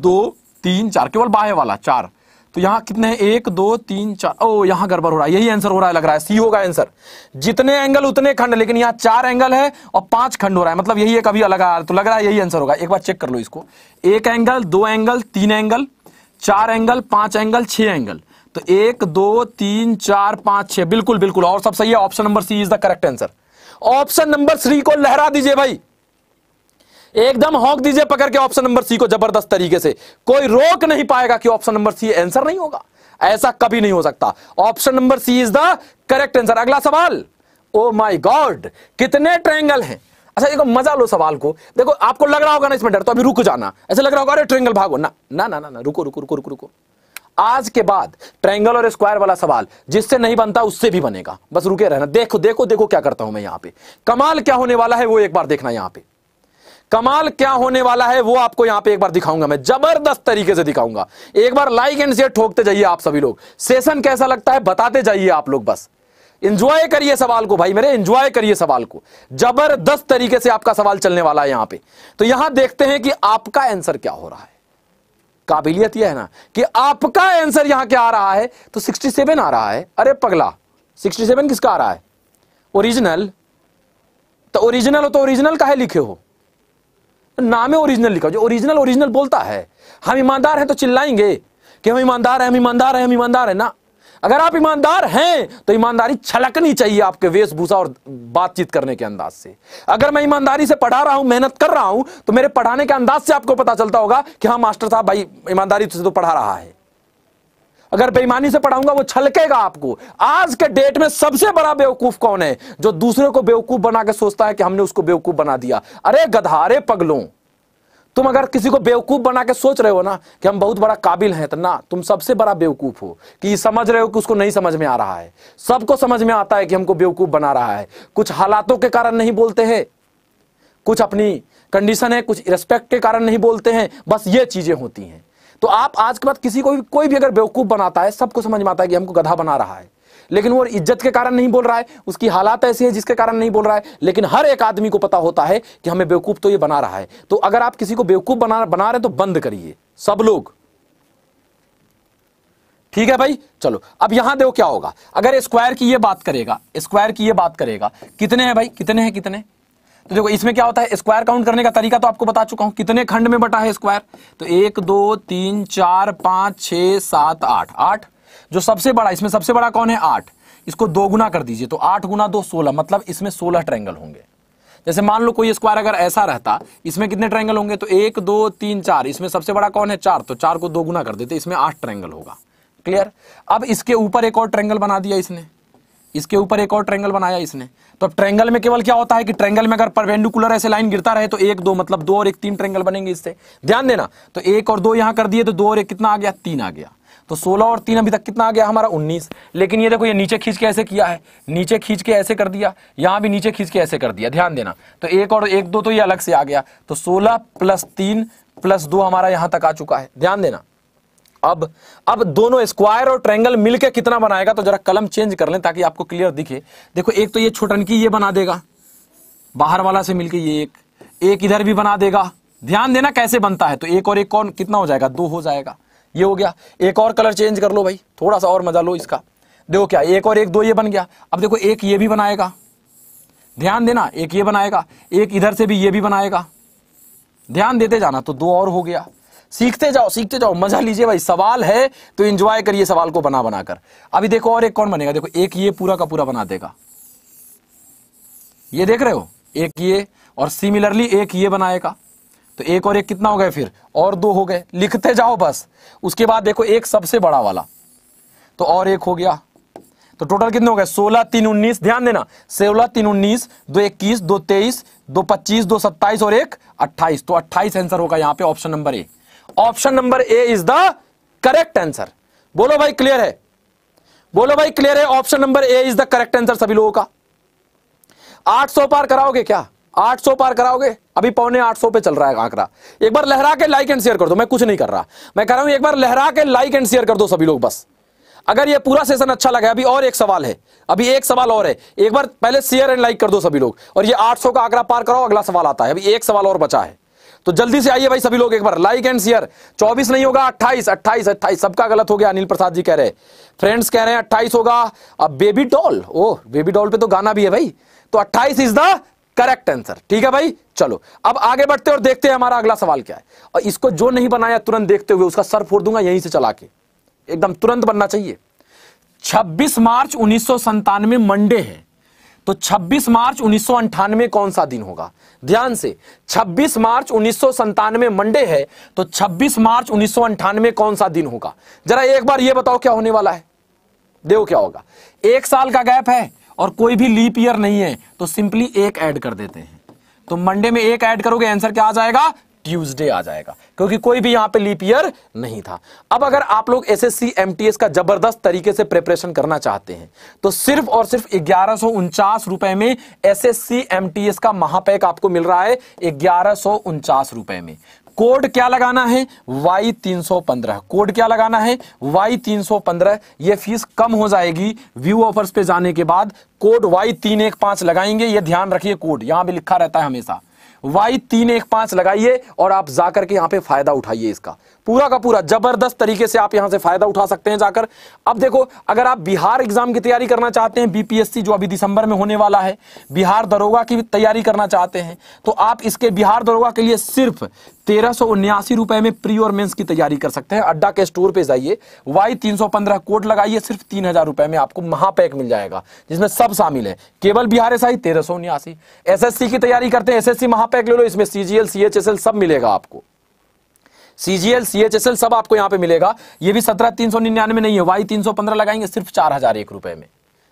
दो तीन चार केवल बाहे वाला चार तो यहां कितने हैं एक दो तीन चार ओ यहां गड़बड़ हो रहा है यही आंसर हो रहा है लग रहा है सी होगा आंसर जितने एंगल उतने खंड लेकिन यहां चार एंगल है और पांच खंड हो रहा है मतलब यही एक अभी अलग आ रहा है तो लग रहा है यही आंसर होगा एक बार चेक कर लो इसको एक एंगल दो एंगल तीन एंगल चार एंगल पांच एंगल छह एंगल तो एक दो तीन चार पांच छह बिल्कुल बिल्कुल और सब सही है option number C is the correct answer option number three को लहरा दीजिए भाई एकदम हॉक दीजिए पकड़ के ऑप्शन नंबर सी को जबरदस्त तरीके से कोई रोक नहीं पाएगा कि ऑप्शन नंबर सी आंसर नहीं होगा ऐसा कभी नहीं हो सकता option number C is the correct answer अगला सवाल ओ माई गॉड कितने ट्रायंगल हैं अच्छा देखो मजा लो सवाल को देखो आपको लग रहा होगा ना इसमें डर तो अभी रुक जाना ऐसे लग रहा होगा अरे ट्रेंगल भागो ना ना ना ना, ना रुको रुको रुको रुको रुको आज के बाद ट्रायंगल और स्क्वायर वाला सवाल जिससे नहीं बनता उससे भी बनेगा बस रुके रहना देखो देखो देखो क्या करता हूं मैं यहां पे कमाल क्या होने वाला है वो एक बार देखना यहां पे कमाल क्या होने वाला है वो आपको यहां पे एक बार दिखाऊंगा मैं जबरदस्त तरीके से दिखाऊंगा एक बार लाइक एंड शेयर ठोकते जाइए आप सभी लोग सेशन कैसा लगता है बताते जाइए आप लोग बस इंजॉय करिए सवाल को भाई मेरे इंजॉय करिए सवाल को जबरदस्त तरीके से आपका सवाल चलने वाला है यहां पे तो यहां देखते हैं कि आपका आंसर क्या हो रहा है काबिलियत यह है ना कि आपका आंसर यहां क्या आ रहा है तो 67 आ रहा है अरे पगला 67 किसका आ रहा है ओरिजिनल तो ओरिजिनल हो तो ओरिजिनल का है लिखे हो नामे ओरिजिनल लिखा जो ओरिजिनल ओरिजिनल बोलता है हम ईमानदार हैं तो चिल्लाएंगे कि हम ईमानदार हैं हम ईमानदार हैं हम ईमानदार हैं ना अगर आप ईमानदार हैं तो ईमानदारी छलकनी चाहिए आपके वेशभूषा और बातचीत करने के अंदाज से अगर मैं ईमानदारी से पढ़ा रहा हूं मेहनत कर रहा हूं तो मेरे पढ़ाने के अंदाज से आपको पता चलता होगा कि हाँ मास्टर साहब भाई ईमानदारी से तो पढ़ा रहा है अगर बेईमानी से पढ़ाऊंगा वो छलकेगा आपको आज के डेट में सबसे बड़ा बेवकूफ कौन है जो दूसरे को बेवकूफ बना के सोचता है कि हमने उसको बेवकूफ बना दिया अरे गधारे पगलों तुम अगर किसी को बेवकूफ़ बना के सोच रहे हो ना कि हम बहुत बड़ा काबिल हैं तो ना तुम सबसे बड़ा बेवकूफ़ हो कि समझ रहे हो कि उसको नहीं समझ में आ रहा है सबको समझ में आता है कि हमको बेवकूफ़ बना रहा है कुछ हालातों के कारण नहीं बोलते हैं कुछ अपनी कंडीशन है कुछ रिस्पेक्ट के कारण नहीं बोलते हैं बस ये चीज़ें होती हैं तो आप आज के बाद किसी को भी कोई भी अगर बेवकूफ़ बनाता है सबको समझ में आता है कि हमको गधा बना रहा है लेकिन वो इज्जत के कारण नहीं बोल रहा है उसकी हालात ऐसी है जिसके कारण नहीं बोल रहा है लेकिन हर एक आदमी को पता होता है कि हमें बेवकूफ़ तो ये बना रहा है तो अगर आप किसी को बेवकूफ़ बना बना रहे तो बंद करिए सब लोग ठीक है भाई चलो अब यहां देखो क्या होगा अगर स्क्वायर की ये बात करेगा स्क्वायर की ये बात करेगा कितने हैं भाई कितने हैं कितने तो देखो इसमें क्या होता है स्क्वायर काउंट करने का तरीका तो आपको बता चुका हूं कितने खंड में बटा है स्क्वायर तो एक दो तीन चार पांच छह सात आठ आठ जो सबसे बड़ा इसमें सबसे बड़ा कौन है आठ इसको दो गुना कर दीजिए तो आठ गुना दो सोलह मतलब इसमें सोलह ट्रैंगल होंगे जैसे मान लो कोई स्क्वायर अगर ऐसा रहता इसमें कितने ट्रैंगल होंगे तो एक दो तीन चार इसमें सबसे बड़ा कौन है चार तो चार को दो गुना कर देते इसमें आठ ट्रैंगल होगा क्लियर अब इसके ऊपर एक और ट्रैंगल बना दिया इसने इसके ऊपर एक और ट्रैंगल बनाया इसने तो अब ट्रैंगल में केवल क्या होता है कि ट्रैंगल में अगर परवेंडिकुलर ऐसे लाइन गिरता रहे तो एक दो मतलब दो और एक तीन ट्रैंगल बनेंगे इससे ध्यान देना तो एक और दो यहां कर दिए तो दो और एक कितना आ गया तीन आ गया तो 16 और 3 अभी तक कितना आ गया हमारा 19 लेकिन ये देखो ये नीचे खींच के ऐसे किया है नीचे खींच के ऐसे कर दिया यहाँ भी नीचे खींच के ऐसे कर दिया ध्यान देना तो एक और एक दो तो ये अलग से आ गया तो सोलह प्लस तीन प्लस दो हमारा यहाँ तक आ चुका है ध्यान देना अब अब दोनों स्क्वायर और ट्रायंगल मिलकर कितना बनाएगा तो जरा कलम चेंज कर लें ताकि आपको क्लियर दिखे देखो एक तो ये छोटन की ये बना देगा बाहर वाला से मिलके ये एक एक इधर भी बना देगा ध्यान देना कैसे बनता है तो एक और एक कौन कितना हो जाएगा दो हो जाएगा ये हो गया एक और कलर चेंज कर लो भाई थोड़ा सा और मजा लो इसका देखो क्या एक और एक दो ये बन गया अब देखो एक ये भी बनाएगा ध्यान देना एक ये बनाएगा एक इधर से भी ये भी बनाएगा ध्यान देते जाना तो दो और हो गया सीखते जाओ सीखते जाओ मजा लीजिए भाई सवाल है तो एंजॉय करिए सवाल को बना बनाकर अभी देखो और एक कौन बनेगा देखो एक ये पूरा का पूरा बना देगा ये देख रहे हो एक ये और सिमिलरली एक ये बनाएगा तो एक और एक कितना हो गए फिर और दो हो गए लिखते जाओ बस उसके बाद देखो एक सबसे बड़ा वाला तो और एक हो गया तो टोटल कितने हो गए सोलह तीन उन्नीस ध्यान देना सोलह तीन उन्नीस दो इक्कीस दो तेईस दो पच्चीस दो सत्ताईस और एक अट्ठाईस तो अट्ठाईस आंसर होगा यहां पे option number A option number A is the correct answer बोलो भाई क्लियर है बोलो भाई क्लियर है option number A is the correct answer सभी लोगों का 800 पार कराओगे क्या 800 पार कराओगे अभी पौने आठ सौ पे चल रहा है आंकड़ा एक बार लहरा के लाइक एंड शेयर कर दो मैं कुछ नहीं कर रहा मैं कह रहा हूं एक बार लहरा के लाइक एंड शेयर कर दो सभी लोग बस अगर ये पूरा सेशन अच्छा लगा अभी और एक सवाल है अभी एक सवाल और है एक बार पहले शेयर एंड लाइक कर दो सभी लोग और ये 800 का आंकड़ा पार कराओ अगला सवाल आता है अभी एक सवाल और बचा है तो जल्दी से आइए भाई सभी लोग एक बार लाइक एंड शेयर 24 नहीं होगा 28 28 28 सबका गलत हो गया अनिल प्रसाद जी कह रहे फ्रेंड्स कह रहे हैं 28 होगा अब बेबी डॉल ओ बेबी डॉल पे तो गाना भी है भाई तो 28 इज द करेक्ट आंसर ठीक है भाई चलो अब आगे बढ़ते और देखते हैं हमारा अगला सवाल क्या है और इसको जो नहीं बनाया तुरंत देखते हुए उसका सर फोड़ दूंगा यहीं से चला के एकदम तुरंत बनना चाहिए 26 मार्च उन्नीस मंडे है तो 26 मार्च उन्नीस कौन सा दिन होगा ध्यान से 26 मार्च उन्नीस मंडे है तो 26 मार्च उन्नीस कौन सा दिन होगा जरा एक बार यह बताओ क्या होने वाला है देखो क्या होगा एक साल का गैप है और कोई भी लीप ईयर नहीं है तो सिंपली एक ऐड कर देते हैं तो मंडे में एक ऐड करोगे आंसर क्या आ जाएगा ट्यूसडे आ जाएगा क्योंकि कोई भी यहां पे लीप ईयर नहीं था अब अगर आप लोग एसएससी एमटीएस का जबरदस्त तरीके से प्रिपरेशन करना चाहते हैं तो सिर्फ और सिर्फ ग्यारह रुपए में एसएससी एमटीएस का महापैक आपको मिल रहा है ग्यारह रुपए में कोड क्या लगाना है वाई पंद्रह कोड क्या लगाना है वाई पंद्रह ये फीस कम हो जाएगी व्यू ऑफर्स पे जाने के बाद कोड वाई तीन एक पांच लगाएंगे ये ध्यान रखिए कोड यहां पर लिखा रहता है हमेशा वाई तीन एक पांच लगाइए और आप जाकर के यहां पे फायदा उठाइए इसका पूरा का पूरा जबरदस्त तरीके से आप यहां से फायदा उठा सकते हैं जाकर अब देखो अगर आप बिहार एग्जाम की तैयारी करना चाहते हैं बीपीएससी जो अभी दिसंबर में होने वाला है बिहार दरोगा की तैयारी करना चाहते हैं तो आप इसके बिहार दरोगा के लिए सिर्फ तेरह सौ उन्यासी रुपए में प्री और मेंस की तैयारी कर सकते हैं अड्डा के स्टोर पे जाइए वाई तीन सौ पंद्रह कोड लगाइए सिर्फ तीन हजार रुपए में आपको महापैक मिल जाएगा जिसमें सब शामिल है केवल बिहार एस आई तेरह सौ उन्यासी सी की तैयारी करते हैं एसएससी महापैक ले लो इसमें सीजीएल सीएचएसएल सब मिलेगा आपको सीजीएल सीएचएसएल सब आपको यहाँ पे मिलेगा ये भी सत्रह तीन सौ निन्यानवे नहीं है वाई तीन सौ पंद्रह लगाएंगे सिर्फ चार हजार एक रुपए में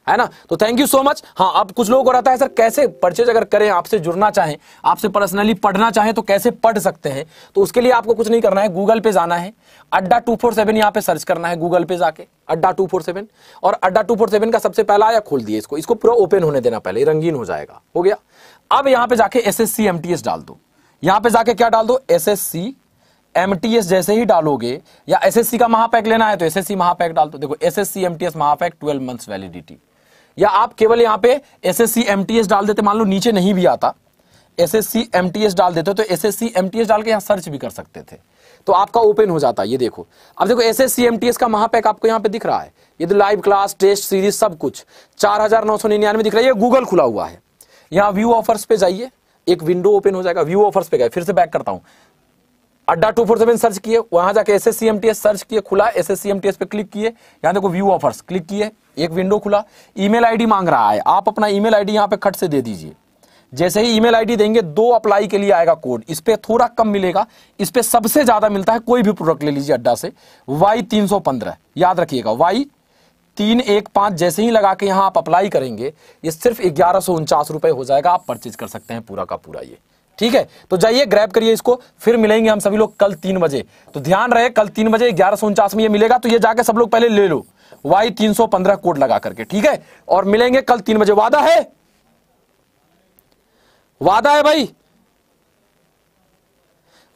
है ना तो थैंक यू सो मच हाँ अब कुछ लोगों को रहता है सर कैसे परचेज अगर करें आपसे जुड़ना चाहें आपसे पर्सनली पढ़ना चाहें तो कैसे पढ़ सकते हैं तो उसके लिए आपको कुछ नहीं करना है गूगल पे जाना है अड्डा टू फोर सेवन यहाँ पे सर्च करना है गूगल पे जाके अड्डा टू फोर सेवन और अड्डा टू फोर सेवन का सबसे पहला आया खोल दिए इसको इसको पूरा ओपन होने देना पहले रंगीन हो जाएगा हो गया अब यहाँ पे जाके S S C M T S डाल दो यहाँ पे जाके क्या डाल दो एस एस सी एम जैसे ही डालोगे या एसएससी का महापैक लेना है तो एसएससी महापैक डाल दो देखो एसएससी एमटीएस महापैक 12 मंथ्स वैलिडिटी या आप केवल यहाँ पे एसएससी एमटीएस डाल देते मान लो नीचे नहीं भी आता एसएससी एमटीएस डाल देते तो एसएससी एमटीएस डाल के यहाँ सर्च भी कर सकते थे तो आपका ओपन हो जाता है ये देखो अब देखो S S C M T S का महापैक आपको यहाँ पे दिख रहा है ये तो लाइव क्लास टेस्ट सीरीज सब कुछ चार हजार नौ सौ निन्यानवे दिख रहा है ये गूगल खुला हुआ है यहाँ व्यू ऑफर्स पे जाइए एक विंडो ओपन हो जाएगा व्यू ऑफर्स पे गए फिर से बैक करता हूँ अड्डा टू फोर सेवन सर्च किए वहां जाके S S C M T S search किए खुला S S C M T S पे क्लिक किए यहाँ देखो व्यू ऑफर्स क्लिक किए एक विंडो खुला ईमेल आईडी मांग रहा है आप अपना ईमेल आईडी यहाँ पे खट से दे दीजिए जैसे ही ईमेल आईडी देंगे दो अप्लाई के लिए आएगा कोड इस पर थोड़ा कम मिलेगा इस पर सबसे ज्यादा मिलता है कोई भी प्रोडक्ट ले लीजिए अड्डा से वाई तीन सौ पंद्रह याद रखिएगा वाई तीन एक पाँच जैसे ही लगा के यहाँ आप अप्लाई करेंगे ये सिर्फ ग्यारह सौ उनचास रुपये हो जाएगा आप परचेज कर सकते हैं पूरा का पूरा ये ठीक है तो जाइए ग्रैब करिए इसको फिर मिलेंगे हम सभी लोग कल तीन बजे तो ध्यान रहे कल तीन बजे ग्यारह सौ उनचास में ये मिलेगा तो ये जाके सब लोग पहले ले लो वाई तीन सौ पंद्रह कोड लगा करके ठीक है और मिलेंगे कल तीन बजे वादा है वादा है भाई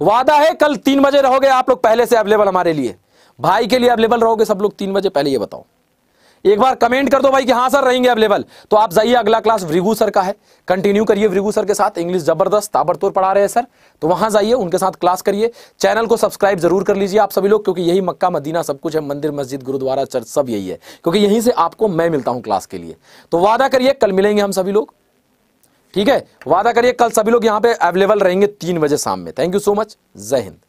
वादा है कल तीन बजे रहोगे आप लोग पहले से अवेलेबल हमारे लिए भाई के लिए अवेलेबल रहोगे सब लोग तीन बजे पहले ये बताओ एक बार कमेंट कर दो भाई कि हाँ सर रहेंगे अवेलेबल तो आप जाइए अगला क्लास भृगु सर का है कंटिन्यू करिए भृगु सर के साथ इंग्लिश जबरदस्त ताबड़तोड़ पढ़ा रहे हैं सर तो वहां जाइए उनके साथ क्लास करिए चैनल को सब्सक्राइब जरूर कर लीजिए आप सभी लोग क्योंकि यही मक्का मदीना सब कुछ है मंदिर मस्जिद गुरुद्वारा चर्च सब यही है क्योंकि यहीं से आपको मैं मिलता हूं क्लास के लिए तो वादा करिए कल मिलेंगे हम सभी लोग ठीक है वादा करिए कल सभी लोग यहाँ पे अवेलेबल रहेंगे तीन बजे शाम में थैंक यू सो मच जय हिंद